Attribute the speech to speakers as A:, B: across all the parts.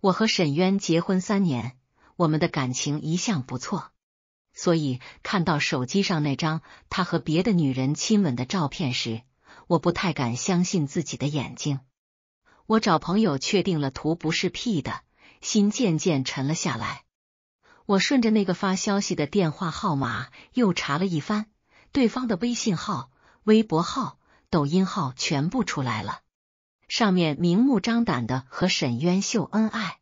A: 我和沈渊结婚三年，我们的感情一向不错，所以看到手机上那张他和别的女人亲吻的照片时，我不太敢相信自己的眼睛。我找朋友确定了图不是 P 的，心渐渐沉了下来。我顺着那个发消息的电话号码又查了一番，对方的微信号、微博号、抖音号全部出来了。上面明目张胆的和沈渊秀恩爱，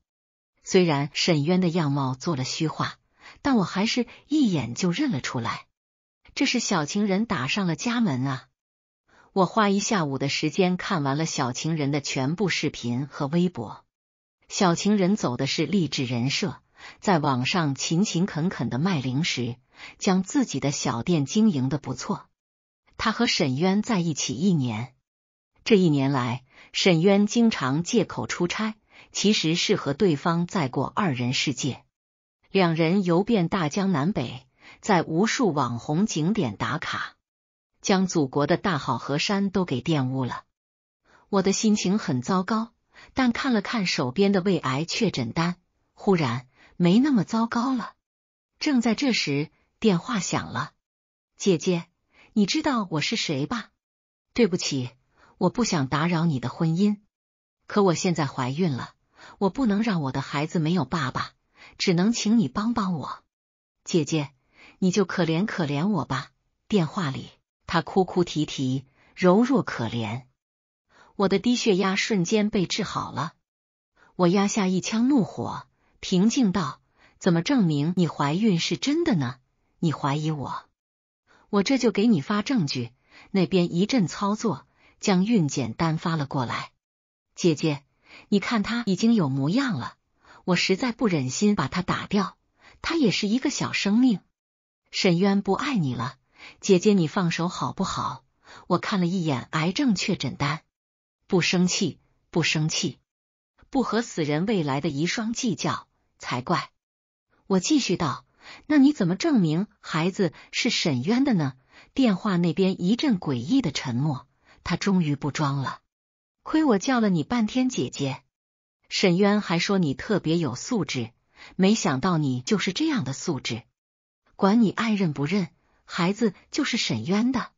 A: 虽然沈渊的样貌做了虚化，但我还是一眼就认了出来。这是小情人打上了家门啊！我花一下午的时间看完了小情人的全部视频和微博。小情人走的是励志人设，在网上勤勤恳恳的卖零食，将自己的小店经营的不错。他和沈渊在一起一年，这一年来。沈渊经常借口出差，其实是和对方在过二人世界。两人游遍大江南北，在无数网红景点打卡，将祖国的大好河山都给玷污了。我的心情很糟糕，但看了看手边的胃癌确诊单，忽然没那么糟糕了。正在这时，电话响了：“姐姐，你知道我是谁吧？”对不起。我不想打扰你的婚姻，可我现在怀孕了，我不能让我的孩子没有爸爸，只能请你帮帮我，姐姐，你就可怜可怜我吧。电话里，她哭哭啼啼，柔弱可怜。我的低血压瞬间被治好了，我压下一腔怒火，平静道：“怎么证明你怀孕是真的呢？你怀疑我，我这就给你发证据。”那边一阵操作。将孕检单发了过来，姐姐，你看他已经有模样了，我实在不忍心把他打掉，他也是一个小生命。沈渊不爱你了，姐姐你放手好不好？我看了一眼癌症确诊单，不生气，不生气，不和死人未来的遗孀计较才怪。我继续道：“那你怎么证明孩子是沈渊的呢？”电话那边一阵诡异的沉默。他终于不装了，亏我叫了你半天姐姐，沈渊还说你特别有素质，没想到你就是这样的素质。管你爱认不认，孩子就是沈渊的。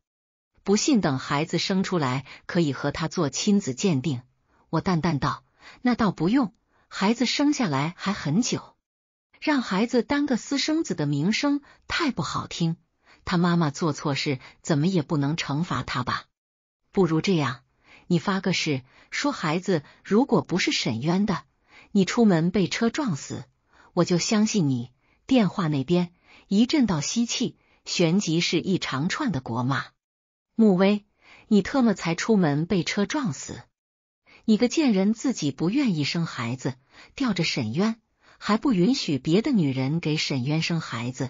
A: 不信，等孩子生出来，可以和他做亲子鉴定。我淡淡道：“那倒不用，孩子生下来还很久，让孩子当个私生子的名声太不好听。他妈妈做错事，怎么也不能惩罚他吧。”不如这样，你发个誓，说孩子如果不是沈渊的，你出门被车撞死，我就相信你。电话那边一阵道吸气，旋即是一长串的国骂。穆威，你特么才出门被车撞死！你个贱人，自己不愿意生孩子，吊着沈渊，还不允许别的女人给沈渊生孩子。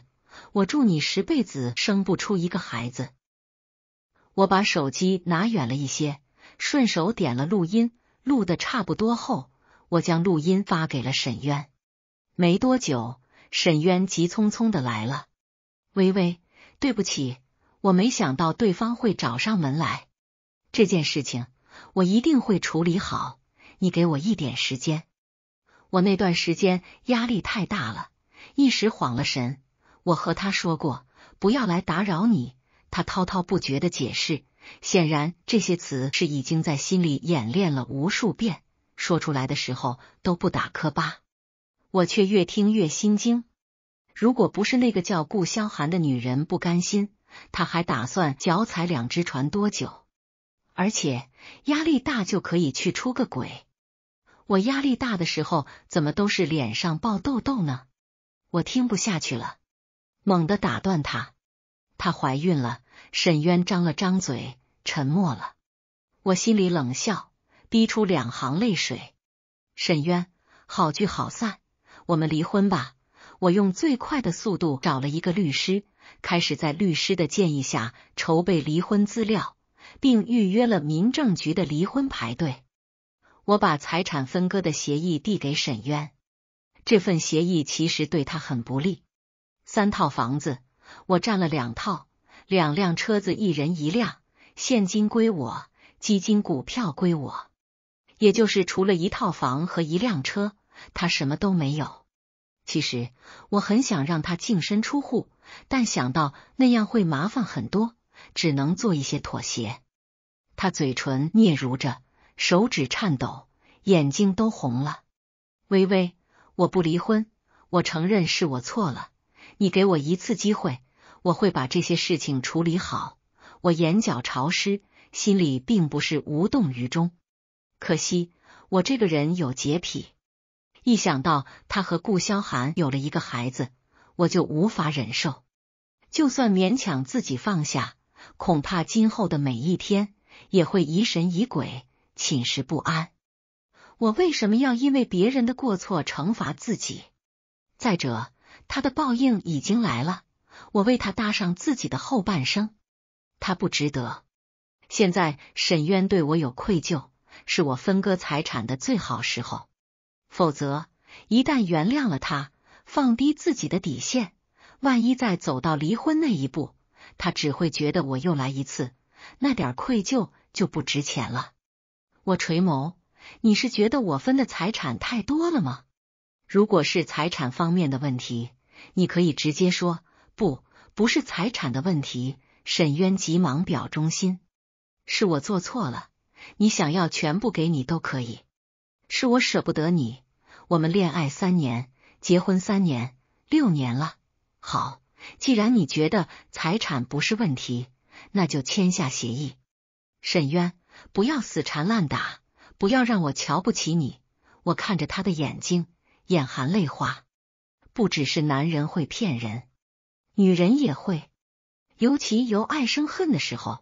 A: 我祝你十辈子生不出一个孩子。我把手机拿远了一些，顺手点了录音，录的差不多后，我将录音发给了沈渊。没多久，沈渊急匆匆的来了。微微，对不起，我没想到对方会找上门来。这件事情我一定会处理好，你给我一点时间。我那段时间压力太大了，一时晃了神。我和他说过，不要来打扰你。他滔滔不绝的解释，显然这些词是已经在心里演练了无数遍，说出来的时候都不打磕巴。我却越听越心惊。如果不是那个叫顾萧寒的女人不甘心，他还打算脚踩两只船多久？而且压力大就可以去出个轨？我压力大的时候怎么都是脸上爆痘痘呢？我听不下去了，猛地打断他。她怀孕了，沈渊张了张嘴，沉默了。我心里冷笑，逼出两行泪水。沈渊，好聚好散，我们离婚吧。我用最快的速度找了一个律师，开始在律师的建议下筹备离婚资料，并预约了民政局的离婚排队。我把财产分割的协议递给沈渊，这份协议其实对他很不利，三套房子。我占了两套，两辆车子，一人一辆，现金归我，基金股票归我，也就是除了一套房和一辆车，他什么都没有。其实我很想让他净身出户，但想到那样会麻烦很多，只能做一些妥协。他嘴唇嗫嚅着，手指颤抖，眼睛都红了。微微，我不离婚，我承认是我错了。你给我一次机会，我会把这些事情处理好。我眼角潮湿，心里并不是无动于衷。可惜我这个人有洁癖，一想到他和顾萧寒有了一个孩子，我就无法忍受。就算勉强自己放下，恐怕今后的每一天也会疑神疑鬼、寝食不安。我为什么要因为别人的过错惩罚自己？再者。他的报应已经来了，我为他搭上自己的后半生，他不值得。现在沈渊对我有愧疚，是我分割财产的最好时候。否则，一旦原谅了他，放低自己的底线，万一再走到离婚那一步，他只会觉得我又来一次，那点愧疚就不值钱了。我垂眸，你是觉得我分的财产太多了吗？如果是财产方面的问题。你可以直接说不，不是财产的问题。沈渊急忙表忠心，是我做错了，你想要全部给你都可以，是我舍不得你。我们恋爱三年，结婚三年，六年了。好，既然你觉得财产不是问题，那就签下协议。沈渊，不要死缠烂打，不要让我瞧不起你。我看着他的眼睛，眼含泪花。不只是男人会骗人，女人也会。尤其由爱生恨的时候，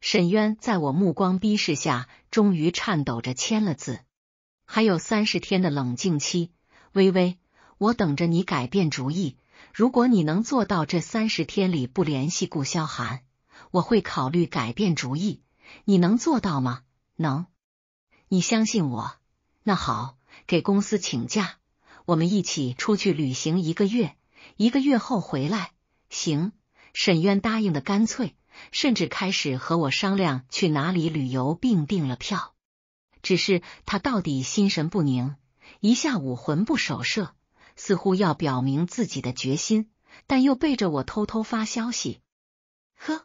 A: 沈渊在我目光逼视下，终于颤抖着签了字。还有三十天的冷静期，微微，我等着你改变主意。如果你能做到这三十天里不联系顾萧寒，我会考虑改变主意。你能做到吗？能。你相信我。那好，给公司请假。我们一起出去旅行一个月，一个月后回来，行？沈渊答应的干脆，甚至开始和我商量去哪里旅游，并订了票。只是他到底心神不宁，一下午魂不守舍，似乎要表明自己的决心，但又背着我偷偷发消息。呵，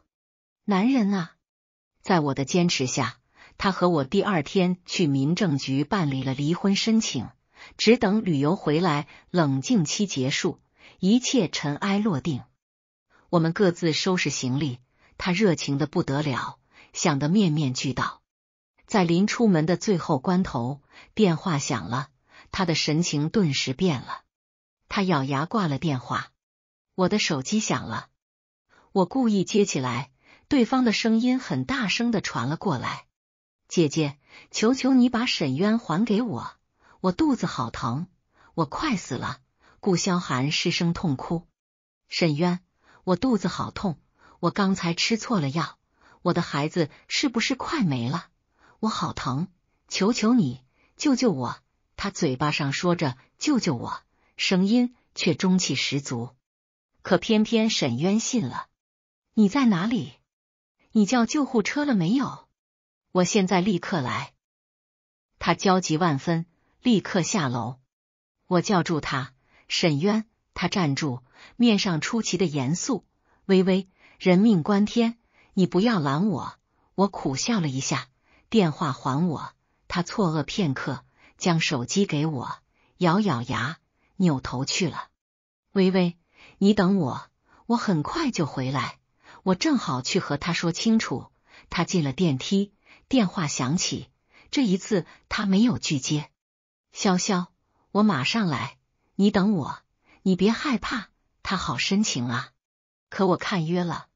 A: 男人啊！在我的坚持下，他和我第二天去民政局办理了离婚申请。只等旅游回来，冷静期结束，一切尘埃落定。我们各自收拾行李，他热情的不得了，想的面面俱到。在临出门的最后关头，电话响了，他的神情顿时变了，他咬牙挂了电话。我的手机响了，我故意接起来，对方的声音很大声的传了过来：“姐姐，求求你把沈渊还给我。”我肚子好疼，我快死了！顾萧寒失声痛哭。沈渊，我肚子好痛，我刚才吃错了药，我的孩子是不是快没了？我好疼，求求你救救我！他嘴巴上说着救救我，声音却中气十足。可偏偏沈渊信了。你在哪里？你叫救护车了没有？我现在立刻来！他焦急万分。立刻下楼，我叫住他，沈渊，他站住，面上出奇的严肃。微微，人命关天，你不要拦我。我苦笑了一下，电话还我。他错愕片刻，将手机给我，咬咬牙，扭头去了。微微，你等我，我很快就回来。我正好去和他说清楚。他进了电梯，电话响起，这一次他没有拒接。潇潇，我马上来，你等我，你别害怕，他好深情啊。可我看约了，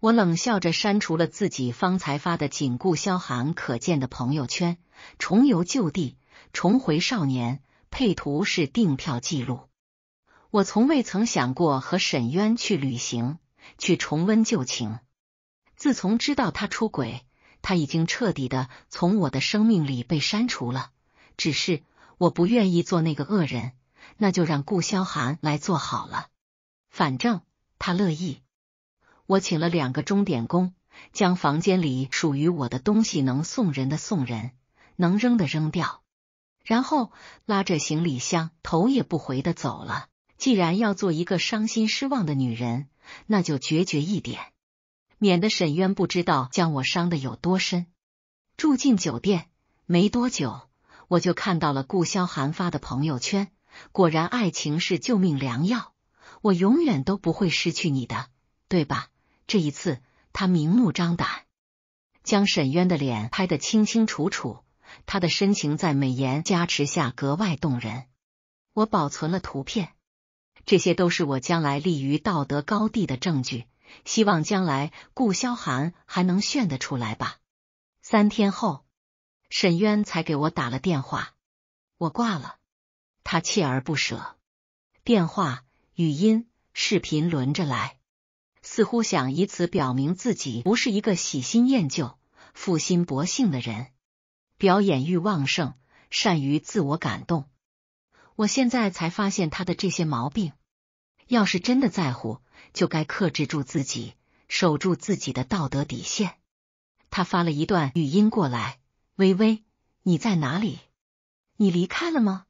A: 我冷笑着删除了自己方才发的仅顾萧寒可见的朋友圈，重游旧地，重回少年。配图是订票记录。我从未曾想过和沈渊去旅行，去重温旧情。自从知道他出轨，他已经彻底的从我的生命里被删除了。只是。我不愿意做那个恶人，那就让顾萧寒来做好了。反正他乐意。我请了两个钟点工，将房间里属于我的东西能送人的送人，能扔的扔掉，然后拉着行李箱，头也不回的走了。既然要做一个伤心失望的女人，那就决绝一点，免得沈渊不知道将我伤的有多深。住进酒店没多久。我就看到了顾萧寒发的朋友圈，果然爱情是救命良药，我永远都不会失去你的，对吧？这一次他明目张胆将沈渊的脸拍得清清楚楚，他的深情在美颜加持下格外动人。我保存了图片，这些都是我将来立于道德高地的证据。希望将来顾萧寒还能炫得出来吧。三天后。沈渊才给我打了电话，我挂了。他锲而不舍，电话、语音、视频轮着来，似乎想以此表明自己不是一个喜新厌旧、负心薄幸的人，表演欲旺盛，善于自我感动。我现在才发现他的这些毛病，要是真的在乎，就该克制住自己，守住自己的道德底线。他发了一段语音过来。微微，你在哪里？你离开了吗？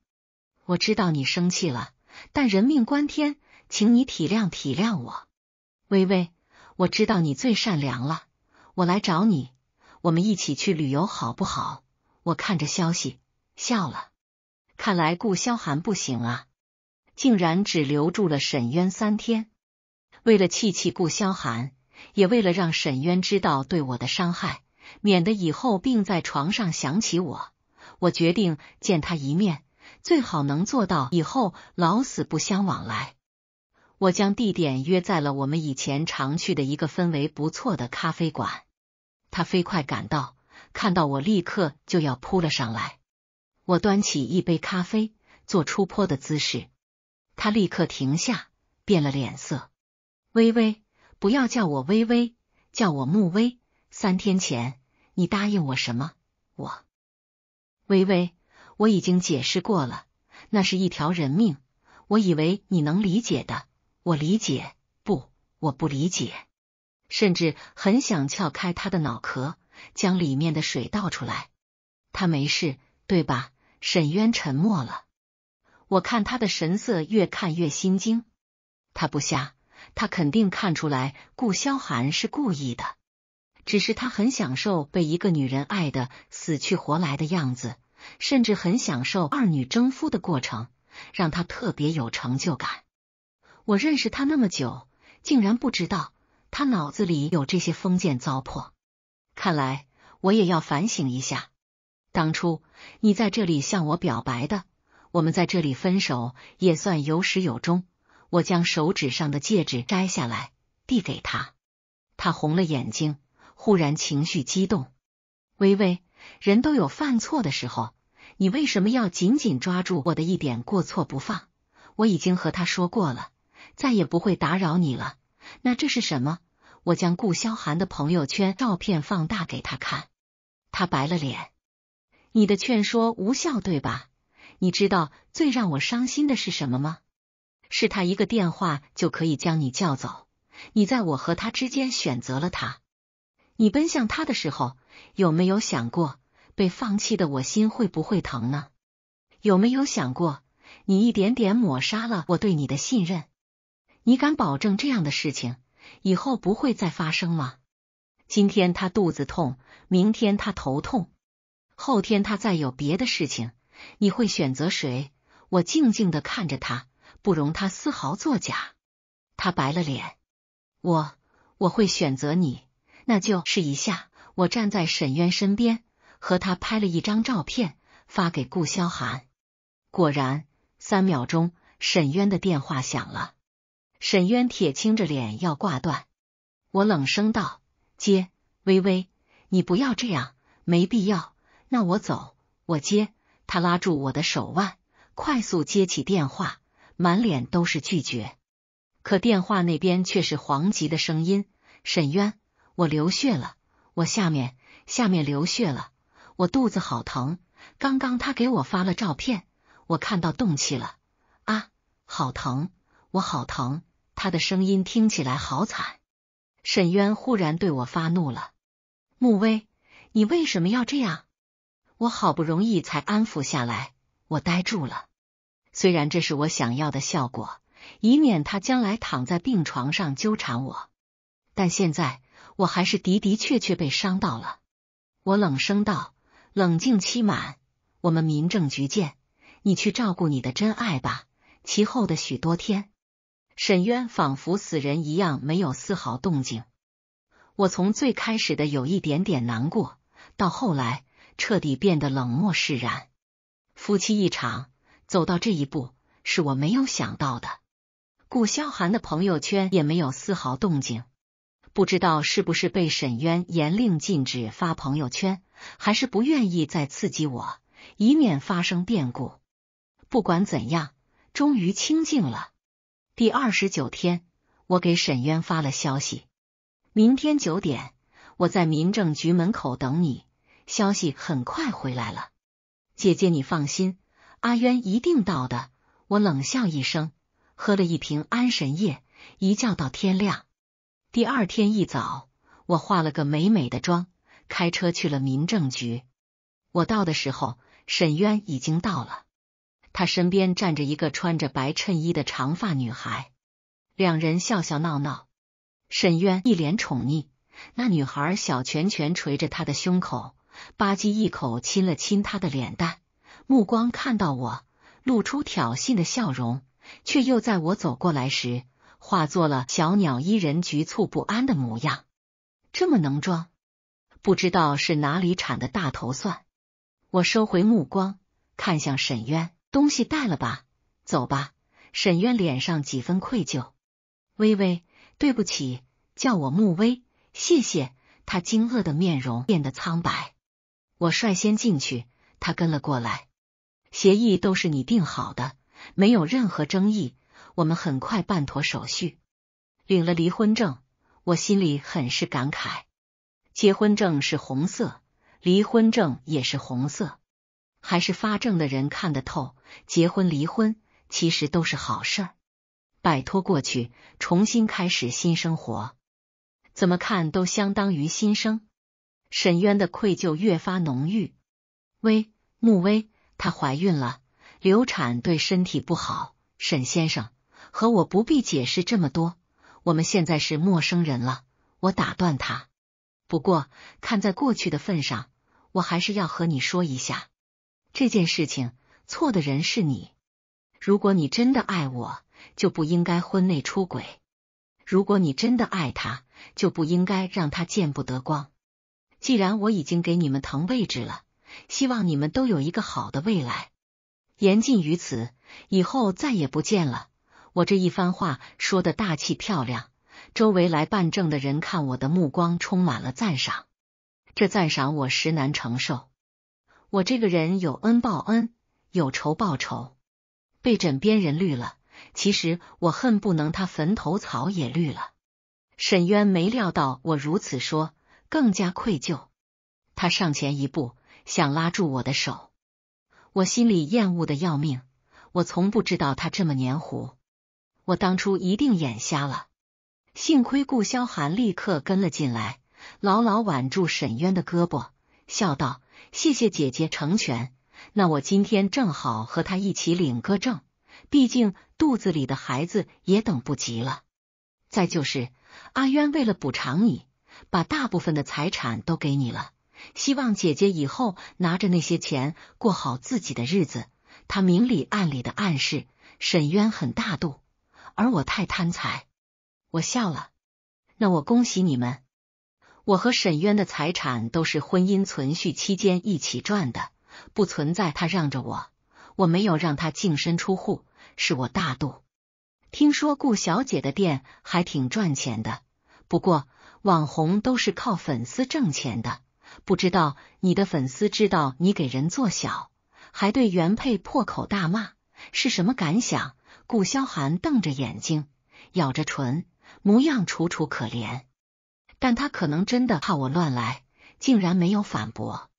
A: 我知道你生气了，但人命关天，请你体谅体谅我。微微，我知道你最善良了，我来找你，我们一起去旅游好不好？我看着消息笑了，看来顾萧寒不行啊，竟然只留住了沈渊三天。为了气气顾萧寒，也为了让沈渊知道对我的伤害。免得以后病在床上想起我，我决定见他一面，最好能做到以后老死不相往来。我将地点约在了我们以前常去的一个氛围不错的咖啡馆。他飞快赶到，看到我立刻就要扑了上来。我端起一杯咖啡，做出泼的姿势，他立刻停下，变了脸色。微微，不要叫我微微，叫我木微。三天前。你答应我什么？我微微，我已经解释过了，那是一条人命，我以为你能理解的，我理解不，我不理解，甚至很想撬开他的脑壳，将里面的水倒出来。他没事，对吧？沈渊沉默了，我看他的神色，越看越心惊。他不瞎，他肯定看出来顾萧寒是故意的。只是他很享受被一个女人爱的死去活来的样子，甚至很享受二女争夫的过程，让他特别有成就感。我认识他那么久，竟然不知道他脑子里有这些封建糟粕。看来我也要反省一下。当初你在这里向我表白的，我们在这里分手也算有始有终。我将手指上的戒指摘下来递给他，他红了眼睛。忽然情绪激动，微微，人都有犯错的时候，你为什么要紧紧抓住我的一点过错不放？我已经和他说过了，再也不会打扰你了。那这是什么？我将顾萧寒的朋友圈照片放大给他看，他白了脸。你的劝说无效，对吧？你知道最让我伤心的是什么吗？是他一个电话就可以将你叫走，你在我和他之间选择了他。你奔向他的时候，有没有想过被放弃的我心会不会疼呢？有没有想过你一点点抹杀了我对你的信任？你敢保证这样的事情以后不会再发生吗？今天他肚子痛，明天他头痛，后天他再有别的事情，你会选择谁？我静静的看着他，不容他丝毫作假。他白了脸，我我会选择你。那就试一下。我站在沈渊身边，和他拍了一张照片，发给顾萧寒。果然，三秒钟，沈渊的电话响了。沈渊铁青着脸要挂断，我冷声道：“接，微微，你不要这样，没必要。”那我走。我接。他拉住我的手腕，快速接起电话，满脸都是拒绝。可电话那边却是黄吉的声音：“沈渊。”我流血了，我下面下面流血了，我肚子好疼。刚刚他给我发了照片，我看到动气了啊，好疼，我好疼。他的声音听起来好惨。沈渊忽然对我发怒了，穆威，你为什么要这样？我好不容易才安抚下来，我呆住了。虽然这是我想要的效果，以免他将来躺在病床上纠缠我，但现在。我还是的的确确被伤到了，我冷声道：“冷静期满，我们民政局见。你去照顾你的真爱吧。”其后的许多天，沈渊仿佛死人一样，没有丝毫动静。我从最开始的有一点点难过，到后来彻底变得冷漠释然。夫妻一场，走到这一步，是我没有想到的。顾萧寒的朋友圈也没有丝毫动静。不知道是不是被沈渊严令禁止发朋友圈，还是不愿意再刺激我，以免发生变故。不管怎样，终于清静了。第二十九天，我给沈渊发了消息：明天九点，我在民政局门口等你。消息很快回来了，姐姐，你放心，阿渊一定到的。我冷笑一声，喝了一瓶安神液，一觉到天亮。第二天一早，我化了个美美的妆，开车去了民政局。我到的时候，沈渊已经到了，他身边站着一个穿着白衬衣的长发女孩，两人笑笑闹闹。沈渊一脸宠溺，那女孩小拳拳捶着他的胸口，吧唧一口亲了亲他的脸蛋，目光看到我，露出挑衅的笑容，却又在我走过来时。化作了小鸟依人、局促不安的模样。这么能装，不知道是哪里产的大头蒜。我收回目光，看向沈渊：“东西带了吧，走吧。”沈渊脸上几分愧疚：“微微，对不起，叫我穆威，谢谢。”他惊愕的面容变得苍白。我率先进去，他跟了过来。协议都是你定好的，没有任何争议。我们很快办妥手续，领了离婚证，我心里很是感慨。结婚证是红色，离婚证也是红色，还是发证的人看得透。结婚、离婚其实都是好事儿，摆脱过去，重新开始新生活，怎么看都相当于新生。沈渊的愧疚越发浓郁。薇，穆薇，她怀孕了，流产对身体不好，沈先生。和我不必解释这么多。我们现在是陌生人了，我打断他。不过看在过去的份上，我还是要和你说一下这件事情。错的人是你。如果你真的爱我，就不应该婚内出轨；如果你真的爱他，就不应该让他见不得光。既然我已经给你们腾位置了，希望你们都有一个好的未来。言尽于此，以后再也不见了。我这一番话说的大气漂亮，周围来办证的人看我的目光充满了赞赏，这赞赏我实难承受。我这个人有恩报恩，有仇报仇，被枕边人绿了，其实我恨不能他坟头草也绿了。沈渊没料到我如此说，更加愧疚，他上前一步想拉住我的手，我心里厌恶的要命。我从不知道他这么黏糊。我当初一定眼瞎了，幸亏顾萧寒立刻跟了进来，牢牢挽住沈渊的胳膊，笑道：“谢谢姐姐成全，那我今天正好和他一起领个证，毕竟肚子里的孩子也等不及了。再就是阿渊为了补偿你，把大部分的财产都给你了，希望姐姐以后拿着那些钱过好自己的日子。”他明里暗里的暗示，沈渊很大度。而我太贪财，我笑了。那我恭喜你们，我和沈渊的财产都是婚姻存续期间一起赚的，不存在他让着我，我没有让他净身出户，是我大度。听说顾小姐的店还挺赚钱的，不过网红都是靠粉丝挣钱的，不知道你的粉丝知道你给人做小，还对原配破口大骂，是什么感想？顾萧寒瞪着眼睛，咬着唇，模样楚楚可怜。但他可能真的怕我乱来，竟然没有反驳。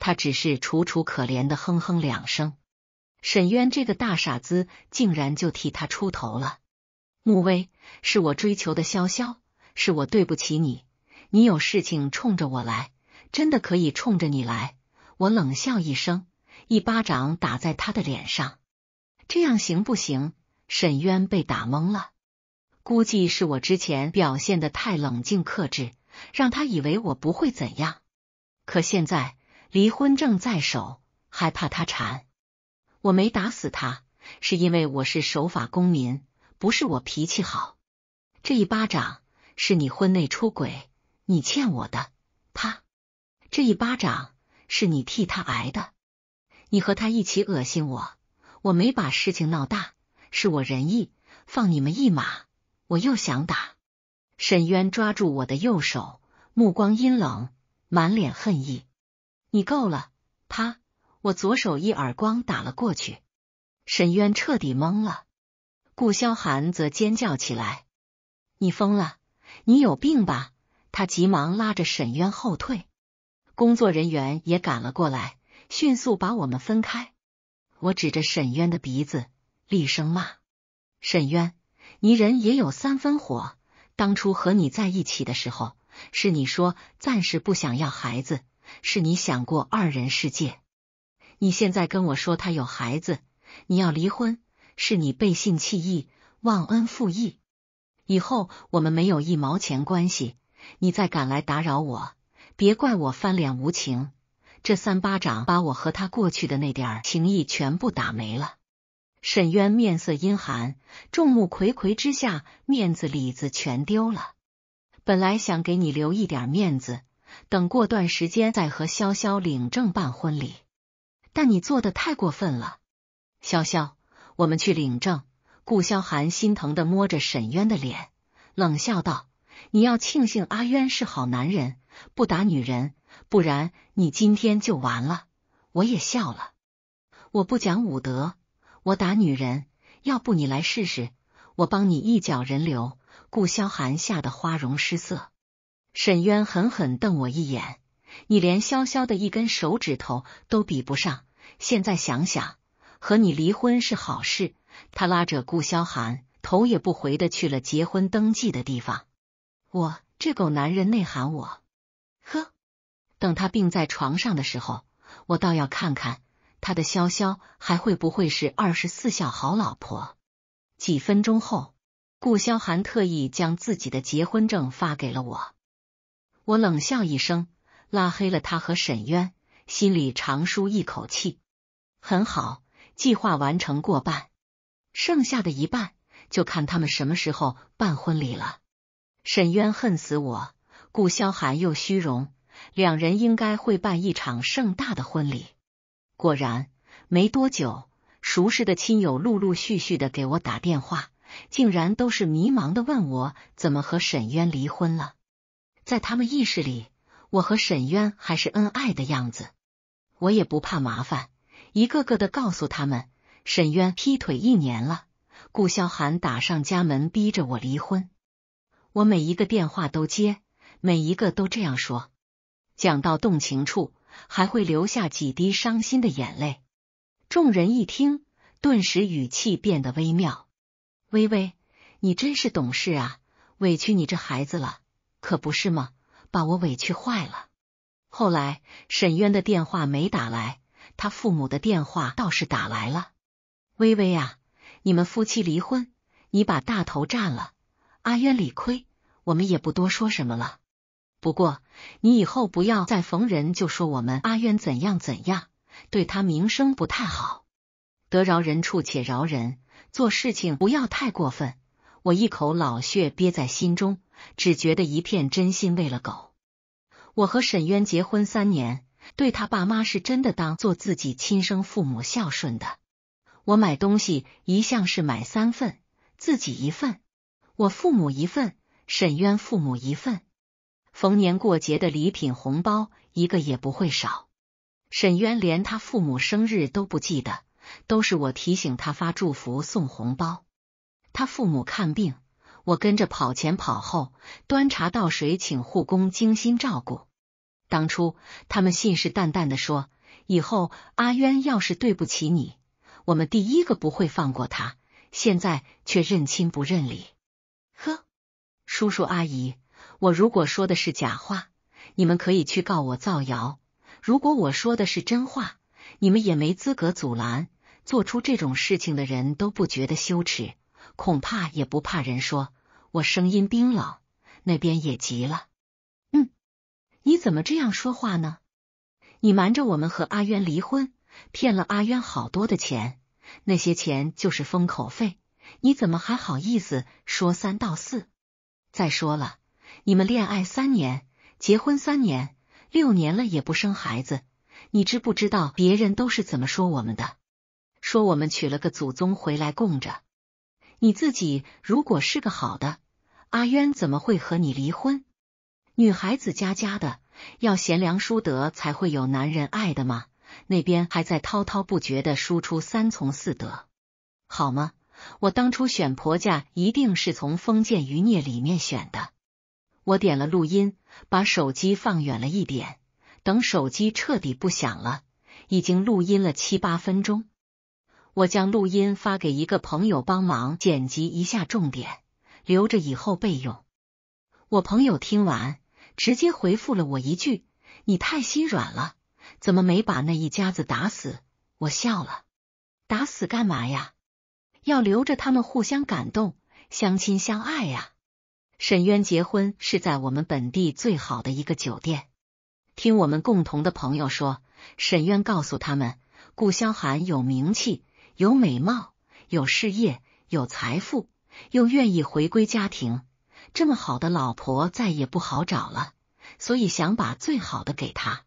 A: 他只是楚楚可怜的哼哼两声。沈渊这个大傻子竟然就替他出头了。穆威，是我追求的潇潇，是我对不起你。你有事情冲着我来，真的可以冲着你来。我冷笑一声，一巴掌打在他的脸上。这样行不行？沈渊被打懵了，估计是我之前表现的太冷静克制，让他以为我不会怎样。可现在离婚证在手，还怕他缠？我没打死他，是因为我是守法公民，不是我脾气好。这一巴掌是你婚内出轨，你欠我的。啪！这一巴掌是你替他挨的，你和他一起恶心我，我没把事情闹大。是我仁义，放你们一马。我又想打沈渊，抓住我的右手，目光阴冷，满脸恨意。你够了！啪！我左手一耳光打了过去。沈渊彻底懵了，顾萧寒则尖叫起来：“你疯了！你有病吧？”他急忙拉着沈渊后退。工作人员也赶了过来，迅速把我们分开。我指着沈渊的鼻子。厉声骂：“沈渊，你人也有三分火。当初和你在一起的时候，是你说暂时不想要孩子，是你想过二人世界。你现在跟我说他有孩子，你要离婚，是你背信弃义、忘恩负义。以后我们没有一毛钱关系。你再敢来打扰我，别怪我翻脸无情。这三巴掌把我和他过去的那点儿情谊全部打没了。”沈渊面色阴寒，众目睽睽之下面子里子全丢了。本来想给你留一点面子，等过段时间再和潇潇领证办婚礼，但你做的太过分了。潇潇，我们去领证。顾萧寒心疼的摸着沈渊的脸，冷笑道：“你要庆幸阿渊是好男人，不打女人，不然你今天就完了。”我也笑了，我不讲武德。我打女人，要不你来试试，我帮你一脚人流。顾萧寒吓得花容失色，沈渊狠狠瞪我一眼，你连潇潇的一根手指头都比不上。现在想想，和你离婚是好事。他拉着顾萧寒，头也不回的去了结婚登记的地方。我这狗男人内涵我，呵！等他病在床上的时候，我倒要看看。他的潇潇还会不会是二十四孝好老婆？几分钟后，顾萧寒特意将自己的结婚证发给了我，我冷笑一声，拉黑了他和沈渊，心里长舒一口气。很好，计划完成过半，剩下的一半就看他们什么时候办婚礼了。沈渊恨死我，顾萧寒又虚荣，两人应该会办一场盛大的婚礼。果然，没多久，熟识的亲友陆陆续续的给我打电话，竟然都是迷茫的问我怎么和沈渊离婚了。在他们意识里，我和沈渊还是恩爱的样子。我也不怕麻烦，一个个的告诉他们，沈渊劈腿一年了，顾萧寒打上家门逼着我离婚。我每一个电话都接，每一个都这样说。讲到动情处。还会留下几滴伤心的眼泪。众人一听，顿时语气变得微妙。微微，你真是懂事啊，委屈你这孩子了，可不是吗？把我委屈坏了。后来，沈渊的电话没打来，他父母的电话倒是打来了。微微啊，你们夫妻离婚，你把大头占了，阿渊理亏，我们也不多说什么了。不过，你以后不要再逢人就说我们阿渊怎样怎样，对他名声不太好。得饶人处且饶人，做事情不要太过分。我一口老血憋在心中，只觉得一片真心喂了狗。我和沈渊结婚三年，对他爸妈是真的当做自己亲生父母孝顺的。我买东西一向是买三份，自己一份，我父母一份，沈渊父母一份。逢年过节的礼品红包一个也不会少。沈渊连他父母生日都不记得，都是我提醒他发祝福、送红包。他父母看病，我跟着跑前跑后，端茶倒水，请护工精心照顾。当初他们信誓旦旦的说，以后阿渊要是对不起你，我们第一个不会放过他。现在却认亲不认礼，呵，叔叔阿姨。我如果说的是假话，你们可以去告我造谣；如果我说的是真话，你们也没资格阻拦。做出这种事情的人都不觉得羞耻，恐怕也不怕人说。我声音冰冷，那边也急了。嗯，你怎么这样说话呢？你瞒着我们和阿渊离婚，骗了阿渊好多的钱，那些钱就是封口费。你怎么还好意思说三道四？再说了。你们恋爱三年，结婚三年，六年了也不生孩子，你知不知道别人都是怎么说我们的？说我们娶了个祖宗回来供着。你自己如果是个好的，阿渊怎么会和你离婚？女孩子家家的要贤良淑德才会有男人爱的吗？那边还在滔滔不绝的输出三从四德，好吗？我当初选婆家一定是从封建余孽里面选的。我点了录音，把手机放远了一点，等手机彻底不响了，已经录音了七八分钟。我将录音发给一个朋友帮忙剪辑一下重点，留着以后备用。我朋友听完，直接回复了我一句：“你太心软了，怎么没把那一家子打死？”我笑了，打死干嘛呀？要留着他们互相感动、相亲相爱呀。沈渊结婚是在我们本地最好的一个酒店。听我们共同的朋友说，沈渊告诉他们，顾萧寒有名气、有美貌、有事业、有财富，又愿意回归家庭，这么好的老婆再也不好找了，所以想把最好的给他。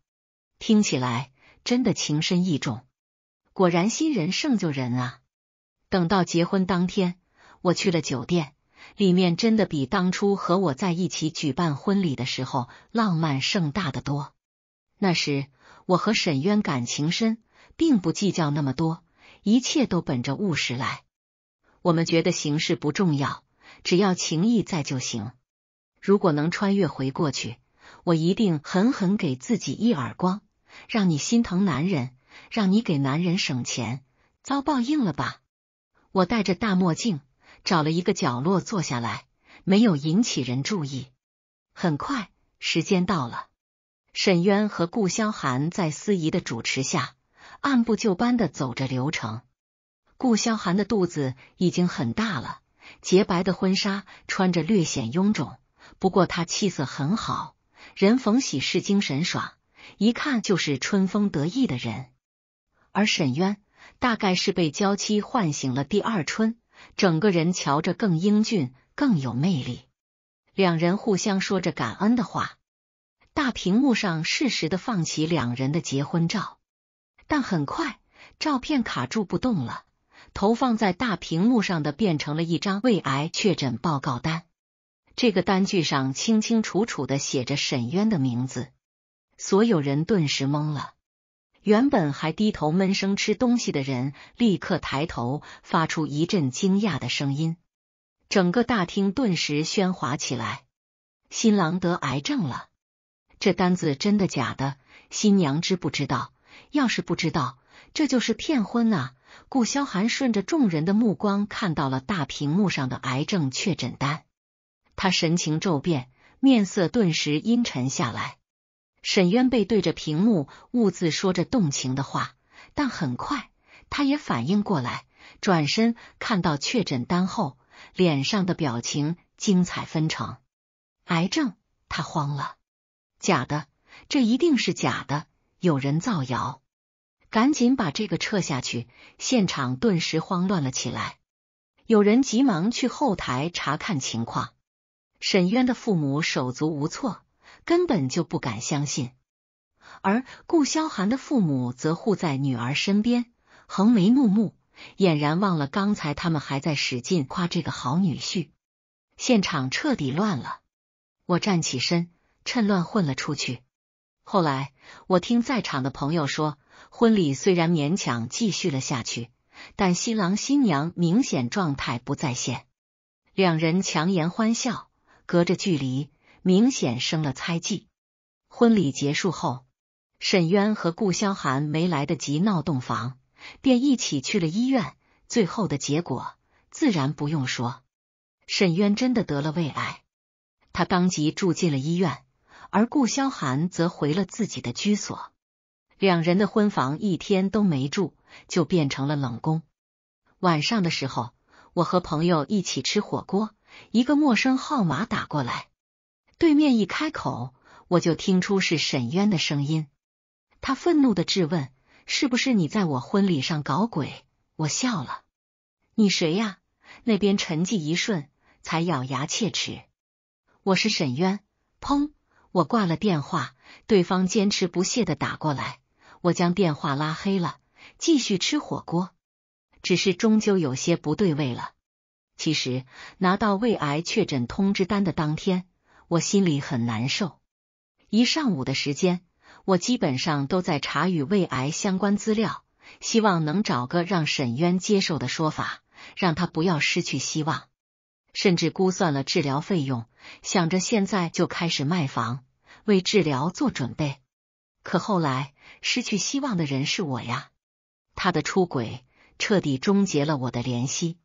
A: 听起来真的情深意重。果然新人胜旧人啊！等到结婚当天，我去了酒店。里面真的比当初和我在一起举办婚礼的时候浪漫盛大的多。那时我和沈渊感情深，并不计较那么多，一切都本着务实来。我们觉得形式不重要，只要情谊在就行。如果能穿越回过去，我一定狠狠给自己一耳光，让你心疼男人，让你给男人省钱，遭报应了吧！我戴着大墨镜。找了一个角落坐下来，没有引起人注意。很快，时间到了。沈渊和顾萧寒在司仪的主持下，按部就班的走着流程。顾萧寒的肚子已经很大了，洁白的婚纱穿着略显臃肿，不过他气色很好，人逢喜事精神爽，一看就是春风得意的人。而沈渊大概是被娇妻唤醒了第二春。整个人瞧着更英俊，更有魅力。两人互相说着感恩的话，大屏幕上适时的放起两人的结婚照，但很快照片卡住不动了，投放在大屏幕上的变成了一张胃癌确诊报告单。这个单据上清清楚楚的写着沈渊的名字，所有人顿时懵了。原本还低头闷声吃东西的人，立刻抬头，发出一阵惊讶的声音。整个大厅顿时喧哗起来。新郎得癌症了，这单子真的假的？新娘知不知道？要是不知道，这就是骗婚啊！顾萧寒顺着众人的目光，看到了大屏幕上的癌症确诊单，他神情骤变，面色顿时阴沉下来。沈渊背对着屏幕，兀自说着动情的话，但很快他也反应过来，转身看到确诊单后，脸上的表情精彩纷呈。癌症，他慌了。假的，这一定是假的，有人造谣，赶紧把这个撤下去！现场顿时慌乱了起来，有人急忙去后台查看情况。沈渊的父母手足无措。根本就不敢相信，而顾萧寒的父母则护在女儿身边，横眉怒目，俨然忘了刚才他们还在使劲夸这个好女婿。现场彻底乱了，我站起身，趁乱混了出去。后来我听在场的朋友说，婚礼虽然勉强继续了下去，但新郎新娘明显状态不在线，两人强颜欢笑，隔着距离。明显生了猜忌。婚礼结束后，沈渊和顾萧寒没来得及闹洞房，便一起去了医院。最后的结果自然不用说，沈渊真的得了胃癌，他当即住进了医院，而顾萧寒则回了自己的居所。两人的婚房一天都没住，就变成了冷宫。晚上的时候，我和朋友一起吃火锅，一个陌生号码打过来。对面一开口，我就听出是沈渊的声音。他愤怒的质问：“是不是你在我婚礼上搞鬼？”我笑了。你谁呀？那边沉寂一瞬，才咬牙切齿：“我是沈渊。”砰！我挂了电话。对方坚持不懈的打过来，我将电话拉黑了，继续吃火锅。只是终究有些不对味了。其实拿到胃癌确诊通知单的当天。我心里很难受，一上午的时间，我基本上都在查与胃癌相关资料，希望能找个让沈渊接受的说法，让他不要失去希望。甚至估算了治疗费用，想着现在就开始卖房，为治疗做准备。可后来失去希望的人是我呀，他的出轨彻底终结了我的怜惜。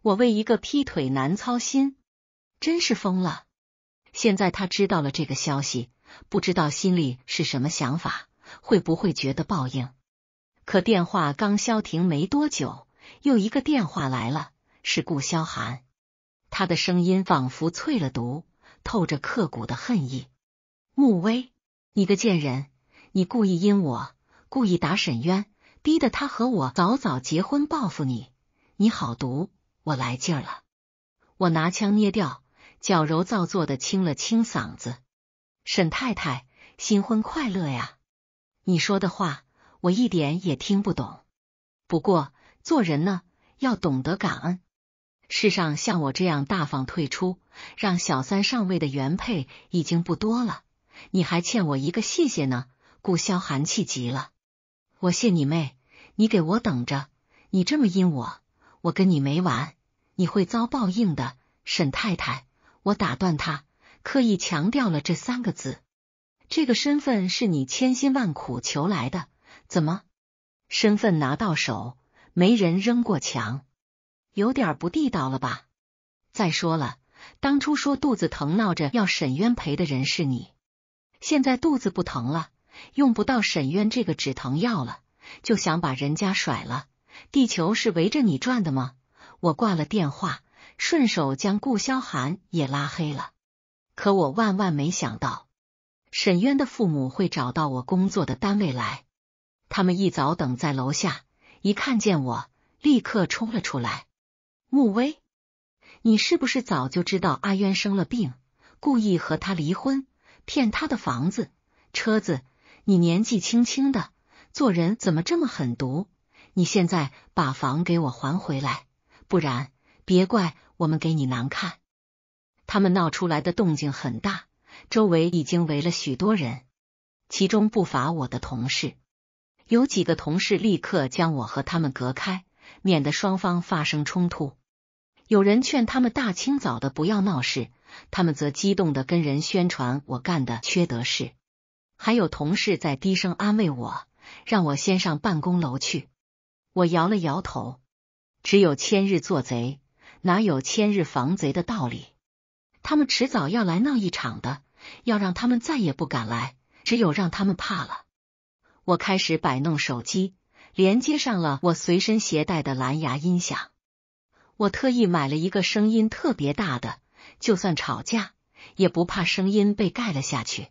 A: 我为一个劈腿男操心，真是疯了。现在他知道了这个消息，不知道心里是什么想法，会不会觉得报应？可电话刚消停没多久，又一个电话来了，是顾萧寒。他的声音仿佛淬了毒，透着刻骨的恨意。穆威，你个贱人，你故意阴我，故意打沈渊，逼得他和我早早结婚报复你。你好毒，我来劲了，我拿枪捏掉。矫揉造作的清了清嗓子，沈太太，新婚快乐呀！你说的话我一点也听不懂。不过做人呢，要懂得感恩。世上像我这样大方退出，让小三上位的原配已经不多了。你还欠我一个谢谢呢。顾萧寒气极了，我谢你妹！你给我等着！你这么阴我，我跟你没完！你会遭报应的，沈太太。我打断他，刻意强调了这三个字。这个身份是你千辛万苦求来的，怎么身份拿到手没人扔过墙，有点不地道了吧？再说了，当初说肚子疼闹着要沈渊陪的人是你，现在肚子不疼了，用不到沈渊这个止疼药了，就想把人家甩了？地球是围着你转的吗？我挂了电话。顺手将顾萧寒也拉黑了。可我万万没想到，沈渊的父母会找到我工作的单位来。他们一早等在楼下，一看见我，立刻冲了出来。穆威，你是不是早就知道阿渊生了病，故意和他离婚，骗他的房子、车子？你年纪轻轻的，做人怎么这么狠毒？你现在把房给我还回来，不然。别怪我们给你难看，他们闹出来的动静很大，周围已经围了许多人，其中不乏我的同事。有几个同事立刻将我和他们隔开，免得双方发生冲突。有人劝他们大清早的不要闹事，他们则激动的跟人宣传我干的缺德事。还有同事在低声安慰我，让我先上办公楼去。我摇了摇头，只有千日做贼。哪有千日防贼的道理？他们迟早要来闹一场的。要让他们再也不敢来，只有让他们怕了。我开始摆弄手机，连接上了我随身携带的蓝牙音响。我特意买了一个声音特别大的，就算吵架也不怕声音被盖了下去。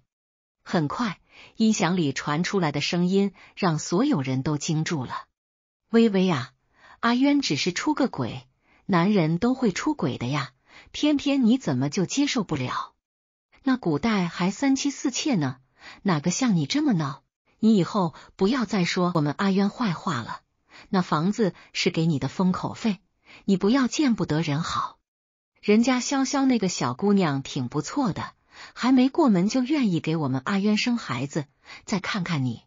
A: 很快，音响里传出来的声音让所有人都惊住了。微微啊，阿渊只是出个轨。男人都会出轨的呀，偏偏你怎么就接受不了？那古代还三妻四妾呢，哪个像你这么闹？你以后不要再说我们阿渊坏话了。那房子是给你的封口费，你不要见不得人好。人家潇潇那个小姑娘挺不错的，还没过门就愿意给我们阿渊生孩子。再看看你，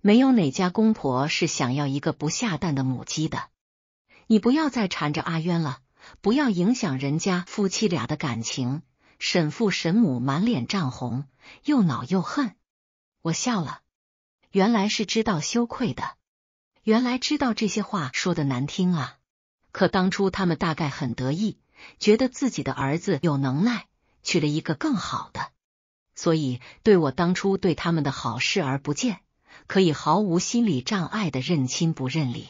A: 没有哪家公婆是想要一个不下蛋的母鸡的。你不要再缠着阿渊了，不要影响人家夫妻俩的感情。沈父沈母满脸涨红，又恼又恨。我笑了，原来是知道羞愧的，原来知道这些话说的难听啊。可当初他们大概很得意，觉得自己的儿子有能耐，娶了一个更好的，所以对我当初对他们的好视而不见，可以毫无心理障碍的认亲不认理。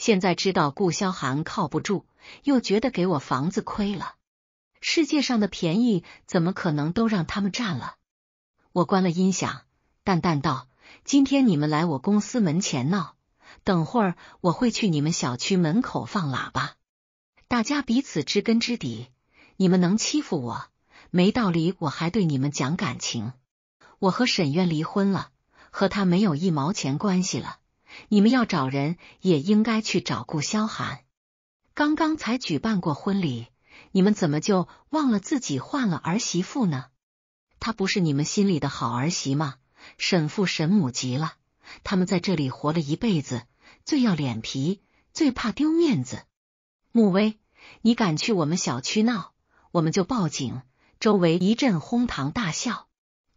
A: 现在知道顾萧寒靠不住，又觉得给我房子亏了。世界上的便宜怎么可能都让他们占了？我关了音响，淡淡道：“今天你们来我公司门前闹，等会儿我会去你们小区门口放喇叭。大家彼此知根知底，你们能欺负我，没道理。我还对你们讲感情？我和沈渊离婚了，和他没有一毛钱关系了。”你们要找人也应该去找顾萧寒，刚刚才举办过婚礼，你们怎么就忘了自己换了儿媳妇呢？他不是你们心里的好儿媳吗？沈父沈母急了，他们在这里活了一辈子，最要脸皮，最怕丢面子。穆威，你敢去我们小区闹，我们就报警。周围一阵哄堂大笑，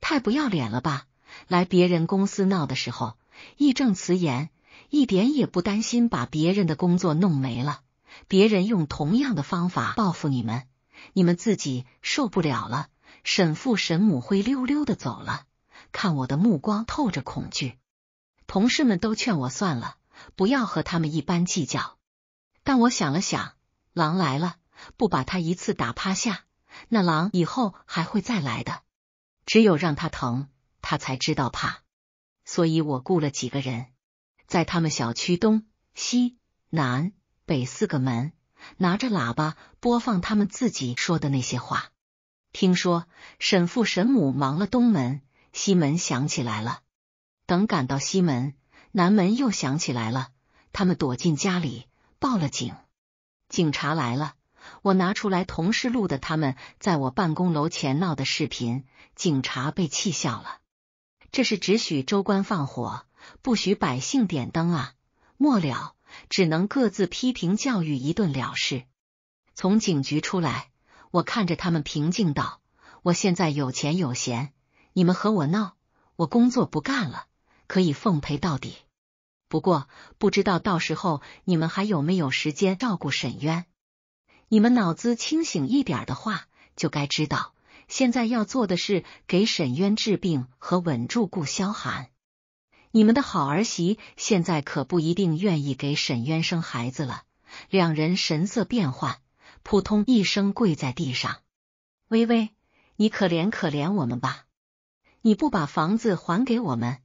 A: 太不要脸了吧！来别人公司闹的时候。义正词严，一点也不担心把别人的工作弄没了。别人用同样的方法报复你们，你们自己受不了了。沈父、沈母灰溜溜的走了，看我的目光透着恐惧。同事们都劝我算了，不要和他们一般计较。但我想了想，狼来了，不把他一次打趴下，那狼以后还会再来的。只有让他疼，他才知道怕。所以我雇了几个人，在他们小区东西南北四个门拿着喇叭播放他们自己说的那些话。听说沈父沈母忙了东门、西门，响起来了；等赶到西门、南门又响起来了，他们躲进家里报了警。警察来了，我拿出来同事录的他们在我办公楼前闹的视频，警察被气笑了。这是只许州官放火，不许百姓点灯啊！末了，只能各自批评教育一顿了事。从警局出来，我看着他们平静道：“我现在有钱有闲，你们和我闹，我工作不干了，可以奉陪到底。不过，不知道到时候你们还有没有时间照顾沈渊？你们脑子清醒一点的话，就该知道。”现在要做的是给沈渊治病和稳住顾萧寒。你们的好儿媳现在可不一定愿意给沈渊生孩子了。两人神色变幻，扑通一声跪在地上：“微微，你可怜可怜我们吧！你不把房子还给我们，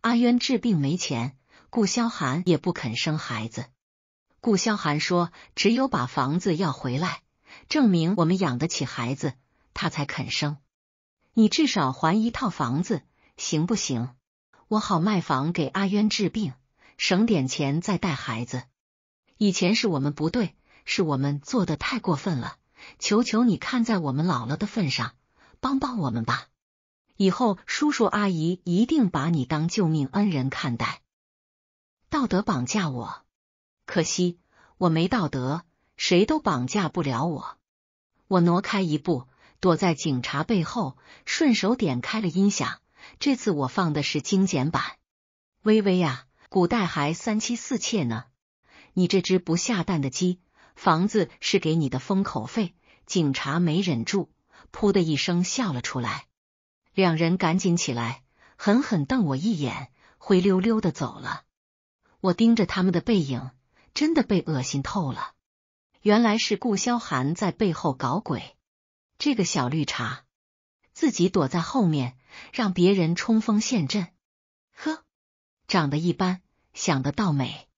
A: 阿渊治病没钱，顾萧寒也不肯生孩子。顾萧寒说，只有把房子要回来，证明我们养得起孩子。”他才肯生，你至少还一套房子，行不行？我好卖房给阿渊治病，省点钱再带孩子。以前是我们不对，是我们做的太过分了。求求你看在我们老了的份上，帮帮我们吧！以后叔叔阿姨一定把你当救命恩人看待。道德绑架我，可惜我没道德，谁都绑架不了我。我挪开一步。躲在警察背后，顺手点开了音响。这次我放的是精简版。微微呀，古代还三妻四妾呢。你这只不下蛋的鸡，房子是给你的封口费。警察没忍住，噗的一声笑了出来。两人赶紧起来，狠狠瞪我一眼，灰溜溜的走了。我盯着他们的背影，真的被恶心透了。原来是顾萧寒在背后搞鬼。这个小绿茶，自己躲在后面，让别人冲锋陷阵。呵，长得一般，想得倒美。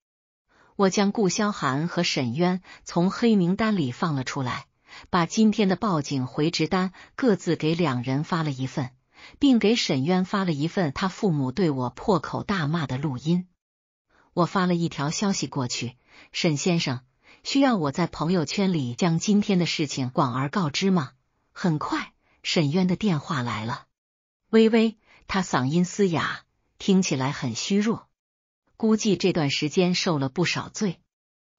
A: 我将顾萧寒和沈渊从黑名单里放了出来，把今天的报警回执单各自给两人发了一份，并给沈渊发了一份他父母对我破口大骂的录音。我发了一条消息过去：“沈先生，需要我在朋友圈里将今天的事情广而告之吗？”很快，沈渊的电话来了。微微，他嗓音嘶哑，听起来很虚弱，估计这段时间受了不少罪。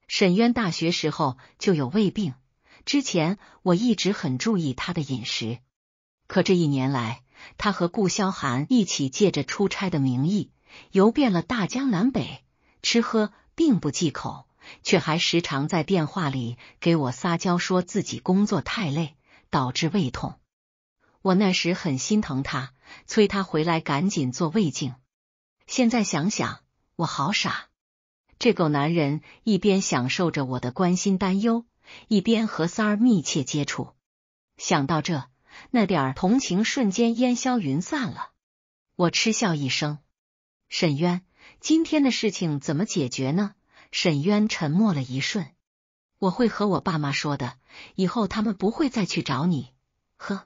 A: 沈渊大学时候就有胃病，之前我一直很注意他的饮食。可这一年来，他和顾萧寒一起借着出差的名义，游遍了大江南北，吃喝并不忌口，却还时常在电话里给我撒娇，说自己工作太累。导致胃痛，我那时很心疼他，催他回来赶紧做胃镜。现在想想，我好傻。这狗男人一边享受着我的关心担忧，一边和三儿密切接触。想到这，那点同情瞬间烟消云散了。我嗤笑一声：“沈渊，今天的事情怎么解决呢？”沈渊沉默了一瞬。我会和我爸妈说的，以后他们不会再去找你。呵，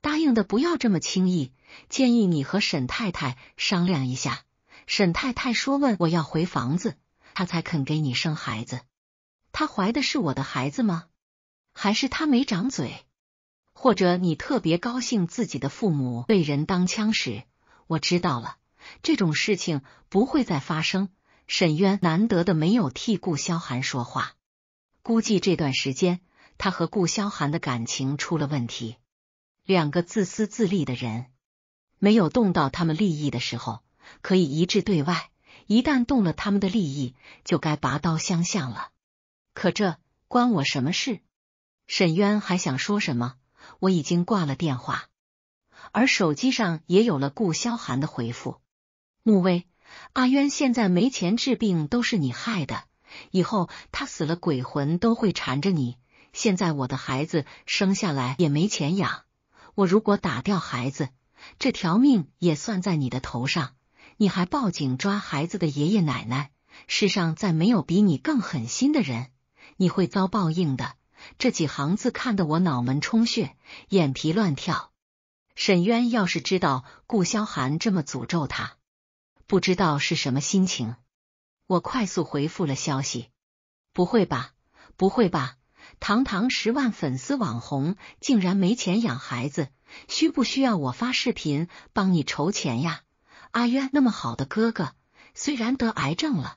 A: 答应的不要这么轻易，建议你和沈太太商量一下。沈太太说，问我要回房子，她才肯给你生孩子。她怀的是我的孩子吗？还是她没长嘴？或者你特别高兴自己的父母被人当枪使？我知道了，这种事情不会再发生。沈渊难得的没有替顾萧寒说话。估计这段时间，他和顾萧寒的感情出了问题。两个自私自利的人，没有动到他们利益的时候，可以一致对外；一旦动了他们的利益，就该拔刀相向了。可这关我什么事？沈渊还想说什么，我已经挂了电话，而手机上也有了顾萧寒的回复。穆威，阿渊现在没钱治病，都是你害的。以后他死了，鬼魂都会缠着你。现在我的孩子生下来也没钱养，我如果打掉孩子，这条命也算在你的头上。你还报警抓孩子的爷爷奶奶，世上再没有比你更狠心的人，你会遭报应的。这几行字看得我脑门充血，眼皮乱跳。沈渊要是知道顾萧寒这么诅咒他，不知道是什么心情。我快速回复了消息：“不会吧，不会吧！堂堂十万粉丝网红，竟然没钱养孩子？需不需要我发视频帮你筹钱呀？阿渊那么好的哥哥，虽然得癌症了，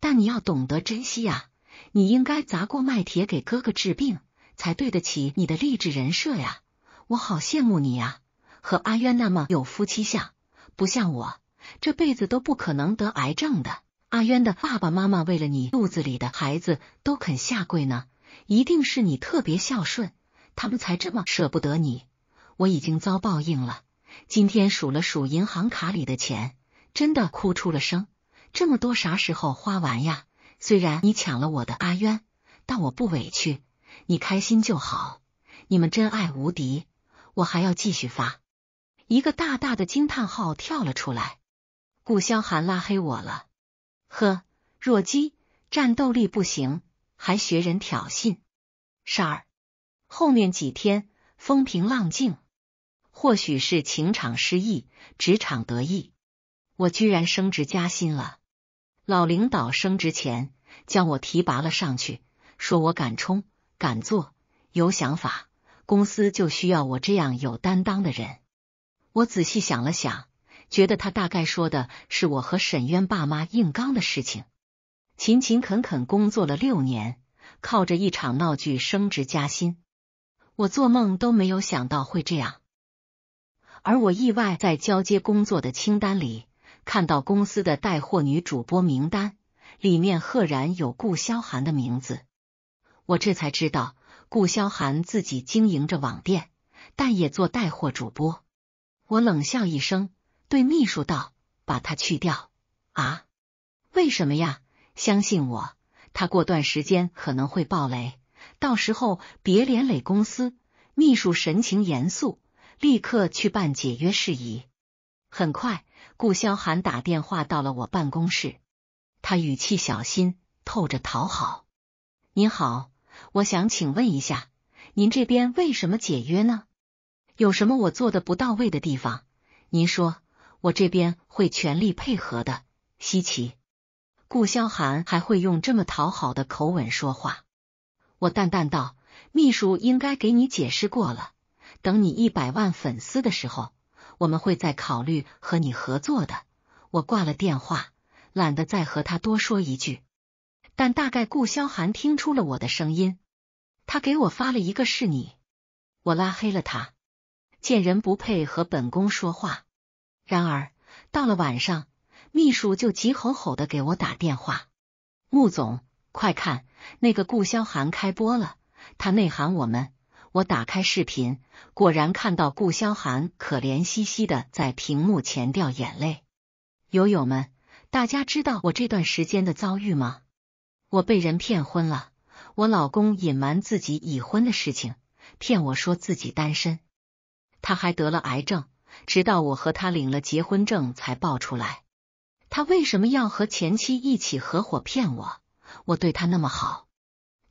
A: 但你要懂得珍惜呀！你应该砸锅卖铁给哥哥治病，才对得起你的励志人设呀！我好羡慕你呀，和阿渊那么有夫妻相，不像我，这辈子都不可能得癌症的。”阿渊的爸爸妈妈为了你肚子里的孩子都肯下跪呢，一定是你特别孝顺，他们才这么舍不得你。我已经遭报应了，今天数了数银行卡里的钱，真的哭出了声，这么多啥时候花完呀？虽然你抢了我的阿渊，但我不委屈，你开心就好。你们真爱无敌，我还要继续发一个大大的惊叹号跳了出来。顾萧寒拉黑我了。呵，弱鸡，战斗力不行，还学人挑衅。婶儿，后面几天风平浪静，或许是情场失意，职场得意，我居然升职加薪了。老领导升职前将我提拔了上去，说我敢冲、敢做、有想法，公司就需要我这样有担当的人。我仔细想了想。觉得他大概说的是我和沈渊爸妈硬刚的事情。勤勤恳恳工作了六年，靠着一场闹剧升职加薪，我做梦都没有想到会这样。而我意外在交接工作的清单里看到公司的带货女主播名单，里面赫然有顾萧寒的名字。我这才知道，顾萧寒自己经营着网店，但也做带货主播。我冷笑一声。对秘书道：“把它去掉啊！为什么呀？相信我，他过段时间可能会爆雷，到时候别连累公司。”秘书神情严肃，立刻去办解约事宜。很快，顾萧寒打电话到了我办公室，他语气小心，透着讨好：“您好，我想请问一下，您这边为什么解约呢？有什么我做的不到位的地方？您说。”我这边会全力配合的。稀奇，顾萧寒还会用这么讨好的口吻说话。我淡淡道：“秘书应该给你解释过了。等你一百万粉丝的时候，我们会再考虑和你合作的。”我挂了电话，懒得再和他多说一句。但大概顾萧寒听出了我的声音，他给我发了一个是你，我拉黑了他。贱人不配和本宫说话。然而，到了晚上，秘书就急吼吼的给我打电话：“穆总，快看，那个顾萧寒开播了，他内涵我们！”我打开视频，果然看到顾萧寒可怜兮兮的在屏幕前掉眼泪。友友们，大家知道我这段时间的遭遇吗？我被人骗婚了，我老公隐瞒自己已婚的事情，骗我说自己单身，他还得了癌症。直到我和他领了结婚证才爆出来，他为什么要和前妻一起合伙骗我？我对他那么好，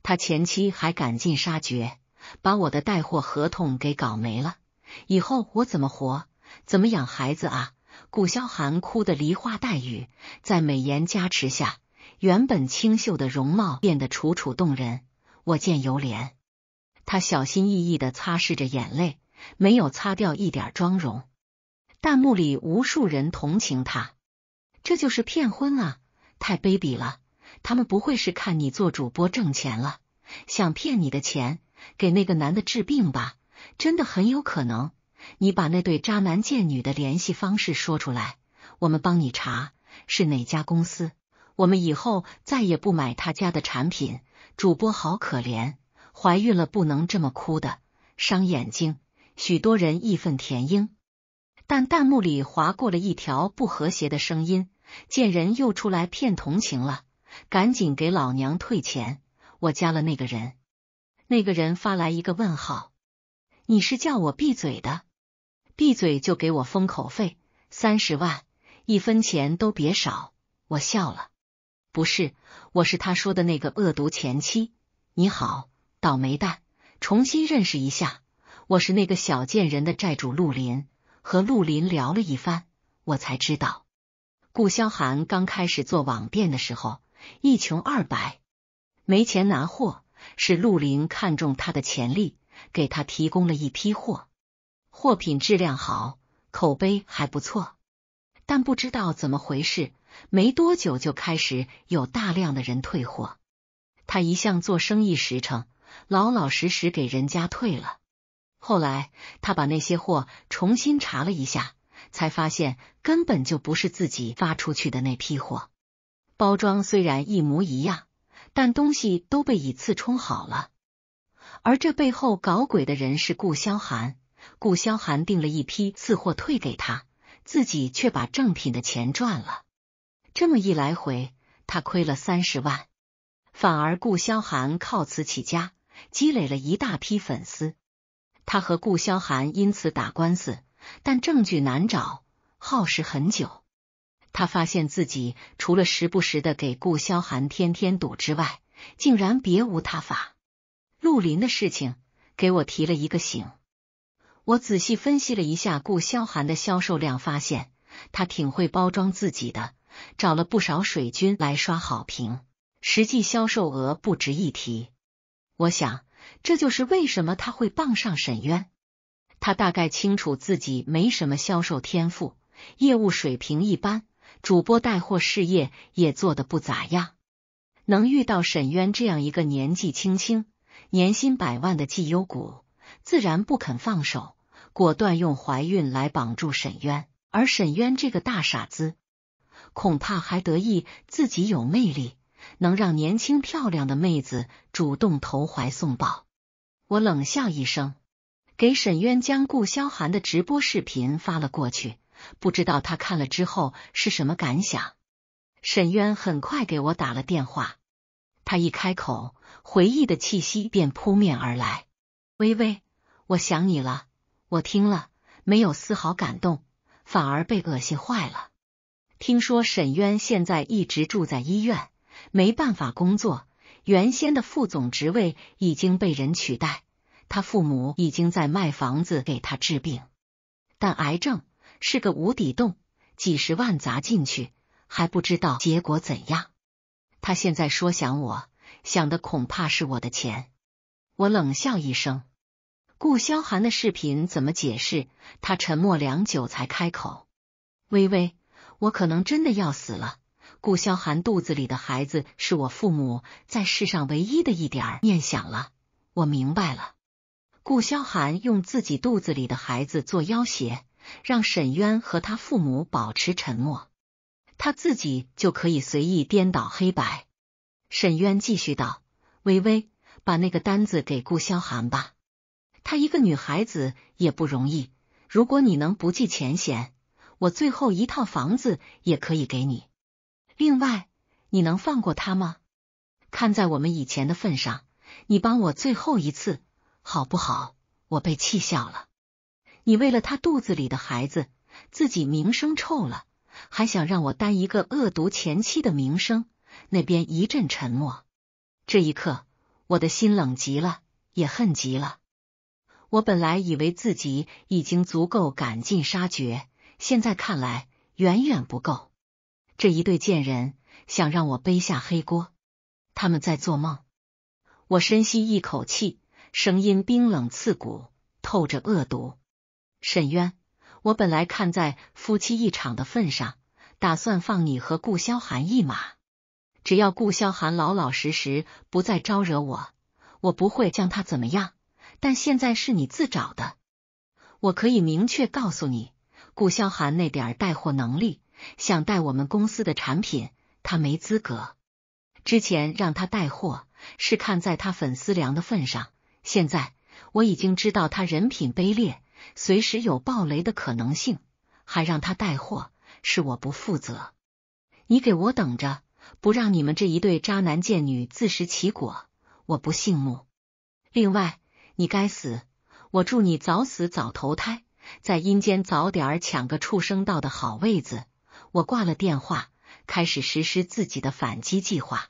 A: 他前妻还赶尽杀绝，把我的带货合同给搞没了，以后我怎么活？怎么养孩子啊？顾萧寒哭得梨花带雨，在美颜加持下，原本清秀的容貌变得楚楚动人，我见犹怜。他小心翼翼的擦拭着眼泪，没有擦掉一点妆容。弹幕里无数人同情他，这就是骗婚啊！太卑鄙了！他们不会是看你做主播挣钱了，想骗你的钱给那个男的治病吧？真的很有可能。你把那对渣男贱女的联系方式说出来，我们帮你查是哪家公司，我们以后再也不买他家的产品。主播好可怜，怀孕了不能这么哭的，伤眼睛。许多人义愤填膺。但弹幕里划过了一条不和谐的声音：“贱人又出来骗同情了，赶紧给老娘退钱！”我加了那个人，那个人发来一个问号：“你是叫我闭嘴的？闭嘴就给我封口费三十万，一分钱都别少。”我笑了，不是，我是他说的那个恶毒前妻。你好，倒霉蛋，重新认识一下，我是那个小贱人的债主陆林。和陆林聊了一番，我才知道，顾萧寒刚开始做网店的时候一穷二白，没钱拿货，是陆林看中他的潜力，给他提供了一批货，货品质量好，口碑还不错。但不知道怎么回事，没多久就开始有大量的人退货。他一向做生意实诚，老老实实给人家退了。后来，他把那些货重新查了一下，才发现根本就不是自己发出去的那批货。包装虽然一模一样，但东西都被以次充好了。而这背后搞鬼的人是顾萧寒。顾萧寒订了一批次货退给他，自己却把正品的钱赚了。这么一来回，他亏了三十万。反而，顾萧寒靠此起家，积累了一大批粉丝。他和顾萧寒因此打官司，但证据难找，耗时很久。他发现自己除了时不时的给顾萧寒添添堵之外，竟然别无他法。陆林的事情给我提了一个醒，我仔细分析了一下顾萧寒的销售量，发现他挺会包装自己的，找了不少水军来刷好评，实际销售额不值一提。我想。这就是为什么他会傍上沈渊。他大概清楚自己没什么销售天赋，业务水平一般，主播带货事业也做的不咋样。能遇到沈渊这样一个年纪轻轻、年薪百万的绩优股，自然不肯放手，果断用怀孕来绑住沈渊。而沈渊这个大傻子，恐怕还得意自己有魅力。能让年轻漂亮的妹子主动投怀送抱？我冷笑一声，给沈渊将顾萧寒的直播视频发了过去，不知道他看了之后是什么感想。沈渊很快给我打了电话，他一开口，回忆的气息便扑面而来。微微，我想你了。我听了没有丝毫感动，反而被恶心坏了。听说沈渊现在一直住在医院。没办法工作，原先的副总职位已经被人取代。他父母已经在卖房子给他治病，但癌症是个无底洞，几十万砸进去还不知道结果怎样。他现在说想我，想的恐怕是我的钱。我冷笑一声，顾萧寒的视频怎么解释？他沉默良久才开口：“微微，我可能真的要死了。”顾萧寒肚子里的孩子是我父母在世上唯一的一点儿念想了，我明白了。顾萧寒用自己肚子里的孩子做要挟，让沈渊和他父母保持沉默，他自己就可以随意颠倒黑白。沈渊继续道：“微微，把那个单子给顾萧寒吧，她一个女孩子也不容易。如果你能不计前嫌，我最后一套房子也可以给你。”另外，你能放过他吗？看在我们以前的份上，你帮我最后一次，好不好？我被气笑了。你为了他肚子里的孩子，自己名声臭了，还想让我担一个恶毒前妻的名声？那边一阵沉默。这一刻，我的心冷极了，也恨极了。我本来以为自己已经足够赶尽杀绝，现在看来，远远不够。这一对贱人想让我背下黑锅，他们在做梦。我深吸一口气，声音冰冷刺骨，透着恶毒。沈渊，我本来看在夫妻一场的份上，打算放你和顾萧寒一马，只要顾萧寒老老实实不再招惹我，我不会将他怎么样。但现在是你自找的，我可以明确告诉你，顾萧寒那点带货能力。想带我们公司的产品，他没资格。之前让他带货是看在他粉丝量的份上，现在我已经知道他人品卑劣，随时有爆雷的可能性，还让他带货是我不负责。你给我等着，不让你们这一对渣男贱女自食其果，我不姓穆。另外，你该死，我祝你早死早投胎，在阴间早点抢个畜生道的好位子。我挂了电话，开始实施自己的反击计划。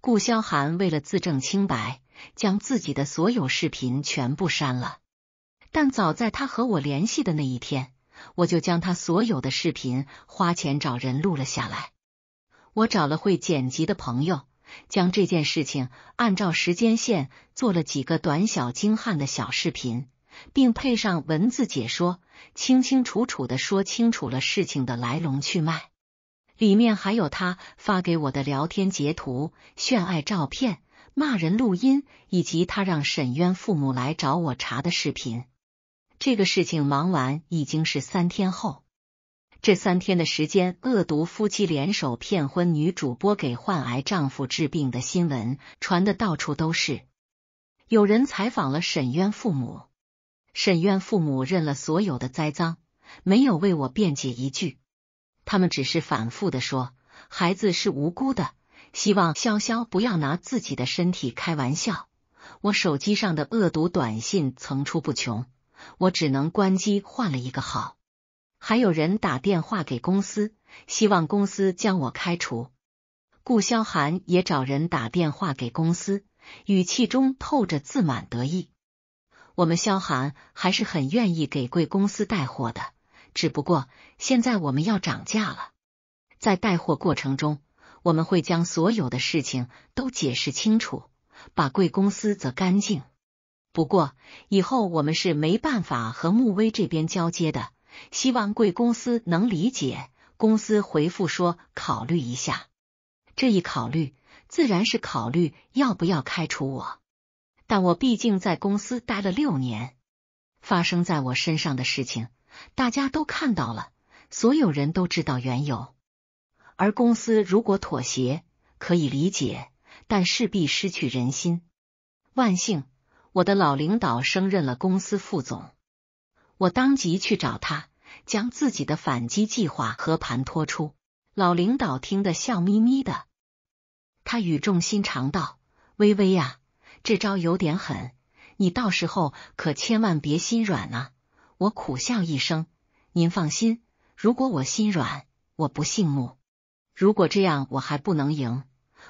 A: 顾萧寒为了自证清白，将自己的所有视频全部删了。但早在他和我联系的那一天，我就将他所有的视频花钱找人录了下来。我找了会剪辑的朋友，将这件事情按照时间线做了几个短小精悍的小视频。并配上文字解说，清清楚楚的说清楚了事情的来龙去脉。里面还有他发给我的聊天截图、炫爱照片、骂人录音，以及他让沈渊父母来找我查的视频。这个事情忙完已经是三天后，这三天的时间，恶毒夫妻联手骗婚女主播给患癌丈夫治病的新闻传的到处都是。有人采访了沈渊父母。沈渊父母认了所有的栽赃，没有为我辩解一句。他们只是反复的说孩子是无辜的，希望潇潇不要拿自己的身体开玩笑。我手机上的恶毒短信层出不穷，我只能关机换了一个号。还有人打电话给公司，希望公司将我开除。顾萧寒也找人打电话给公司，语气中透着自满得意。我们萧寒还是很愿意给贵公司带货的，只不过现在我们要涨价了。在带货过程中，我们会将所有的事情都解释清楚，把贵公司则干净。不过以后我们是没办法和穆威这边交接的，希望贵公司能理解。公司回复说考虑一下，这一考虑自然是考虑要不要开除我。但我毕竟在公司待了六年，发生在我身上的事情，大家都看到了，所有人都知道缘由。而公司如果妥协，可以理解，但势必失去人心。万幸，我的老领导升任了公司副总，我当即去找他，将自己的反击计划和盘托出。老领导听得笑眯眯的，他语重心长道：“微微呀。”这招有点狠，你到时候可千万别心软啊！我苦笑一声：“您放心，如果我心软，我不姓穆。如果这样我还不能赢，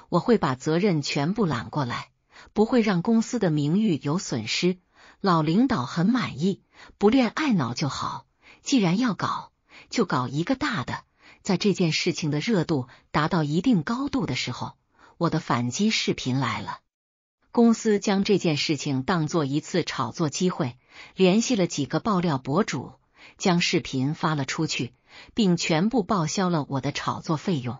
A: 我会把责任全部揽过来，不会让公司的名誉有损失。”老领导很满意，不恋爱脑就好。既然要搞，就搞一个大的。在这件事情的热度达到一定高度的时候，我的反击视频来了。公司将这件事情当做一次炒作机会，联系了几个爆料博主，将视频发了出去，并全部报销了我的炒作费用。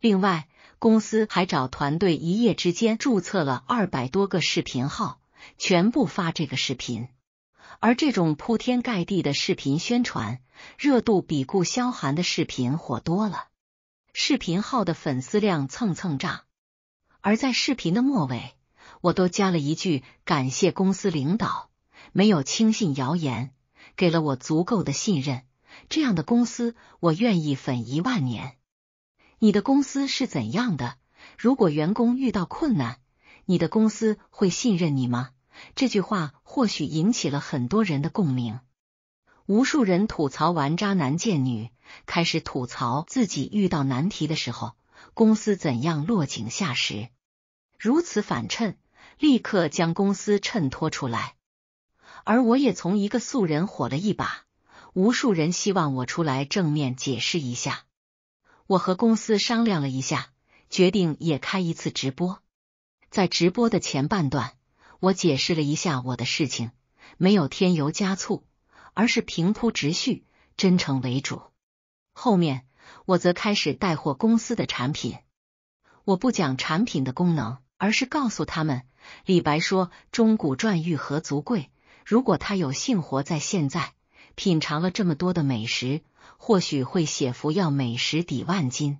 A: 另外，公司还找团队一夜之间注册了二百多个视频号，全部发这个视频。而这种铺天盖地的视频宣传，热度比顾萧寒的视频火多了。视频号的粉丝量蹭蹭涨，而在视频的末尾。我都加了一句感谢公司领导没有轻信谣言，给了我足够的信任。这样的公司，我愿意粉一万年。你的公司是怎样的？如果员工遇到困难，你的公司会信任你吗？这句话或许引起了很多人的共鸣。无数人吐槽玩渣男贱女，开始吐槽自己遇到难题的时候，公司怎样落井下石。如此反衬。立刻将公司衬托出来，而我也从一个素人火了一把，无数人希望我出来正面解释一下。我和公司商量了一下，决定也开一次直播。在直播的前半段，我解释了一下我的事情，没有添油加醋，而是平铺直叙，真诚为主。后面我则开始带货公司的产品，我不讲产品的功能，而是告诉他们。李白说：“钟鼓馔玉何足贵？”如果他有幸活在现在，品尝了这么多的美食，或许会写“服药美食抵万金”。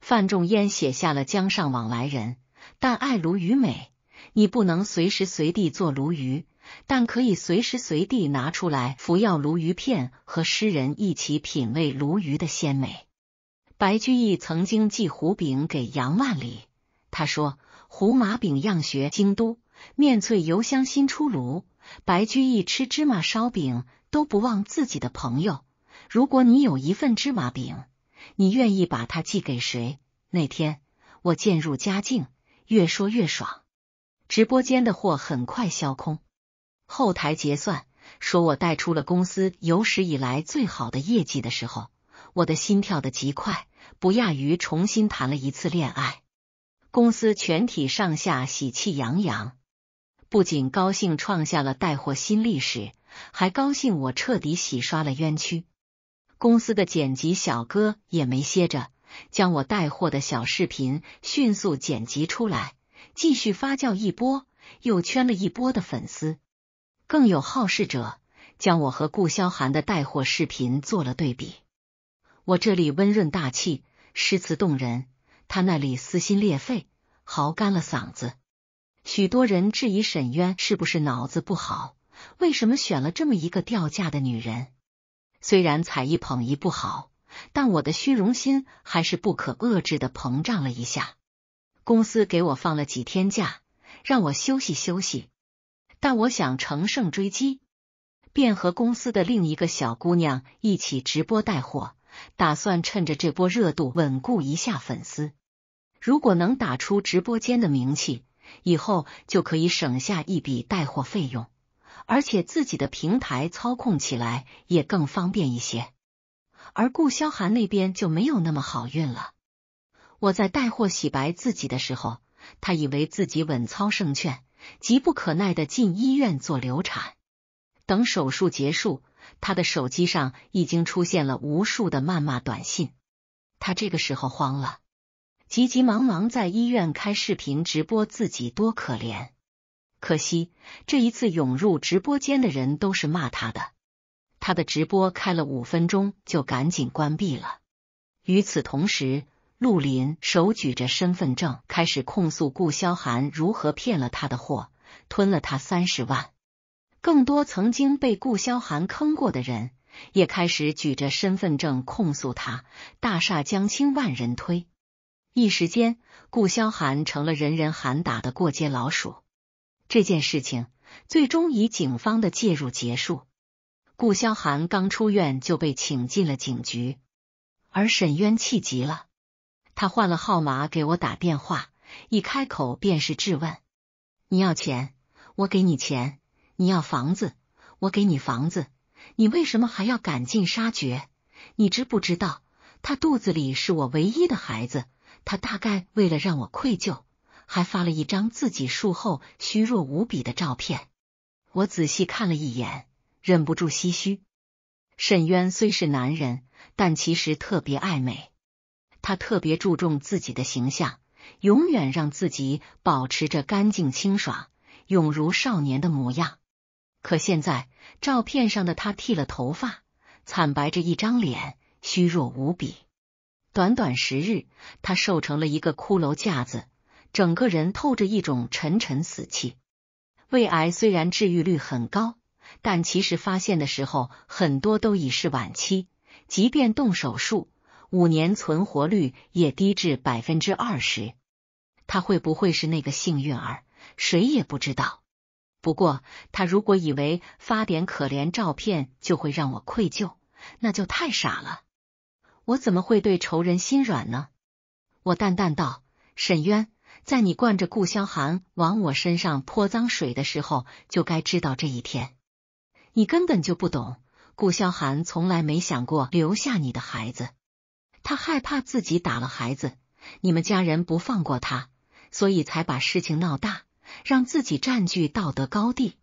A: 范仲淹写下了“江上往来人，但爱鲈鱼美”。你不能随时随地做鲈鱼，但可以随时随地拿出来服药鲈鱼片，和诗人一起品味鲈鱼的鲜美。白居易曾经寄胡饼给杨万里，他说。胡麻饼样学京都面脆油香新出炉，白居易吃芝麻烧饼都不忘自己的朋友。如果你有一份芝麻饼，你愿意把它寄给谁？那天我渐入佳境，越说越爽，直播间的货很快销空，后台结算说我带出了公司有史以来最好的业绩的时候，我的心跳的极快，不亚于重新谈了一次恋爱。公司全体上下喜气洋洋，不仅高兴创下了带货新历史，还高兴我彻底洗刷了冤屈。公司的剪辑小哥也没歇着，将我带货的小视频迅速剪辑出来，继续发酵一波，又圈了一波的粉丝。更有好事者将我和顾萧寒的带货视频做了对比，我这里温润大气，诗词动人。他那里撕心裂肺，嚎干了嗓子。许多人质疑沈渊是不是脑子不好，为什么选了这么一个掉价的女人？虽然踩一捧一不好，但我的虚荣心还是不可遏制的膨胀了一下。公司给我放了几天假，让我休息休息，但我想乘胜追击，便和公司的另一个小姑娘一起直播带货，打算趁着这波热度稳固一下粉丝。如果能打出直播间的名气，以后就可以省下一笔带货费用，而且自己的平台操控起来也更方便一些。而顾萧寒那边就没有那么好运了。我在带货洗白自己的时候，他以为自己稳操胜券，急不可耐的进医院做流产。等手术结束，他的手机上已经出现了无数的谩骂短信，他这个时候慌了。急急忙忙在医院开视频直播，自己多可怜！可惜这一次涌入直播间的人都是骂他的，他的直播开了五分钟就赶紧关闭了。与此同时，陆林手举着身份证开始控诉顾萧寒如何骗了他的货，吞了他三十万。更多曾经被顾萧寒坑过的人也开始举着身份证控诉他，大厦将倾万人推。一时间，顾萧寒成了人人喊打的过街老鼠。这件事情最终以警方的介入结束。顾萧寒刚出院就被请进了警局，而沈渊气急了，他换了号码给我打电话，一开口便是质问：“你要钱，我给你钱；你要房子，我给你房子。你为什么还要赶尽杀绝？你知不知道，他肚子里是我唯一的孩子？”他大概为了让我愧疚，还发了一张自己术后虚弱无比的照片。我仔细看了一眼，忍不住唏嘘。沈渊虽是男人，但其实特别爱美，他特别注重自己的形象，永远让自己保持着干净清爽，永如少年的模样。可现在照片上的他剃了头发，惨白着一张脸，虚弱无比。短短十日，他瘦成了一个骷髅架子，整个人透着一种沉沉死气。胃癌虽然治愈率很高，但其实发现的时候很多都已是晚期，即便动手术，五年存活率也低至百分之二十。他会不会是那个幸运儿？谁也不知道。不过他如果以为发点可怜照片就会让我愧疚，那就太傻了。我怎么会对仇人心软呢？我淡淡道：“沈渊，在你惯着顾萧寒往我身上泼脏水的时候，就该知道这一天。你根本就不懂，顾萧寒从来没想过留下你的孩子。他害怕自己打了孩子，你们家人不放过他，所以才把事情闹大，让自己占据道德高地。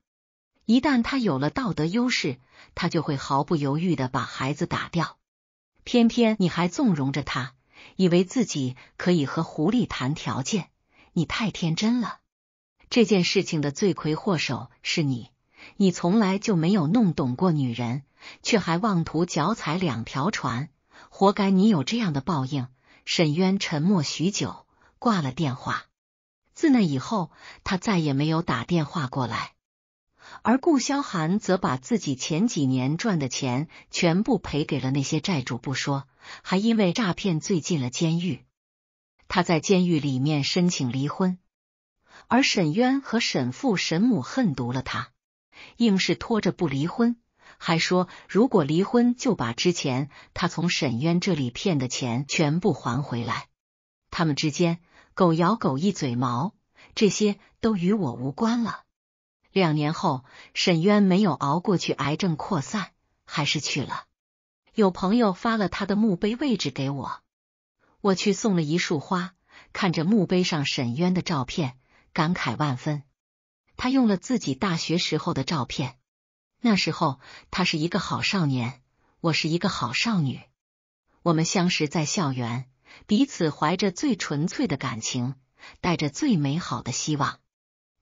A: 一旦他有了道德优势，他就会毫不犹豫的把孩子打掉。”偏偏你还纵容着他，以为自己可以和狐狸谈条件，你太天真了。这件事情的罪魁祸首是你，你从来就没有弄懂过女人，却还妄图脚踩两条船，活该你有这样的报应。沈渊沉默许久，挂了电话。自那以后，他再也没有打电话过来。而顾萧寒则把自己前几年赚的钱全部赔给了那些债主，不说，还因为诈骗罪进了监狱。他在监狱里面申请离婚，而沈渊和沈父、沈母恨毒了他，硬是拖着不离婚，还说如果离婚就把之前他从沈渊这里骗的钱全部还回来。他们之间狗咬狗一嘴毛，这些都与我无关了。两年后，沈渊没有熬过去，癌症扩散，还是去了。有朋友发了他的墓碑位置给我，我去送了一束花，看着墓碑上沈渊的照片，感慨万分。他用了自己大学时候的照片，那时候他是一个好少年，我是一个好少女，我们相识在校园，彼此怀着最纯粹的感情，带着最美好的希望。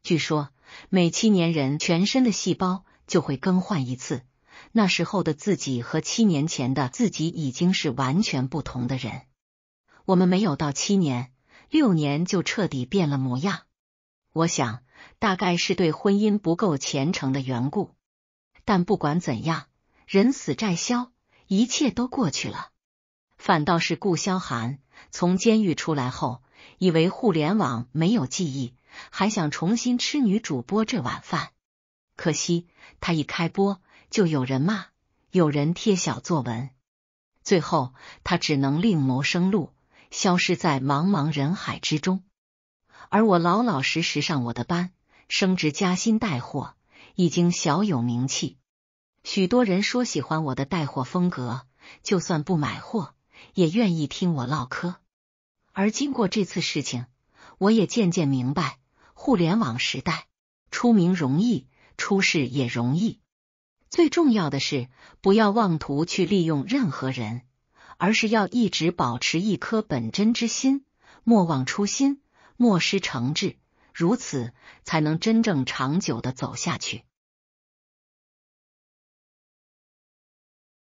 A: 据说。每七年人，全身的细胞就会更换一次。那时候的自己和七年前的自己已经是完全不同的人。我们没有到七年，六年就彻底变了模样。我想，大概是对婚姻不够虔诚的缘故。但不管怎样，人死债消，一切都过去了。反倒是顾潇寒从监狱出来后，以为互联网没有记忆。还想重新吃女主播这碗饭，可惜他一开播就有人骂，有人贴小作文，最后他只能另谋生路，消失在茫茫人海之中。而我老老实实上我的班，升职加薪，带货已经小有名气。许多人说喜欢我的带货风格，就算不买货，也愿意听我唠嗑。而经过这次事情，我也渐渐明白。互联网时代，出名容易，出事也容易。最重要的是，不要妄图去利用任何人，而是要一直保持一颗本真之心，莫忘初心，莫失诚挚，如此才能真正长久的走下去。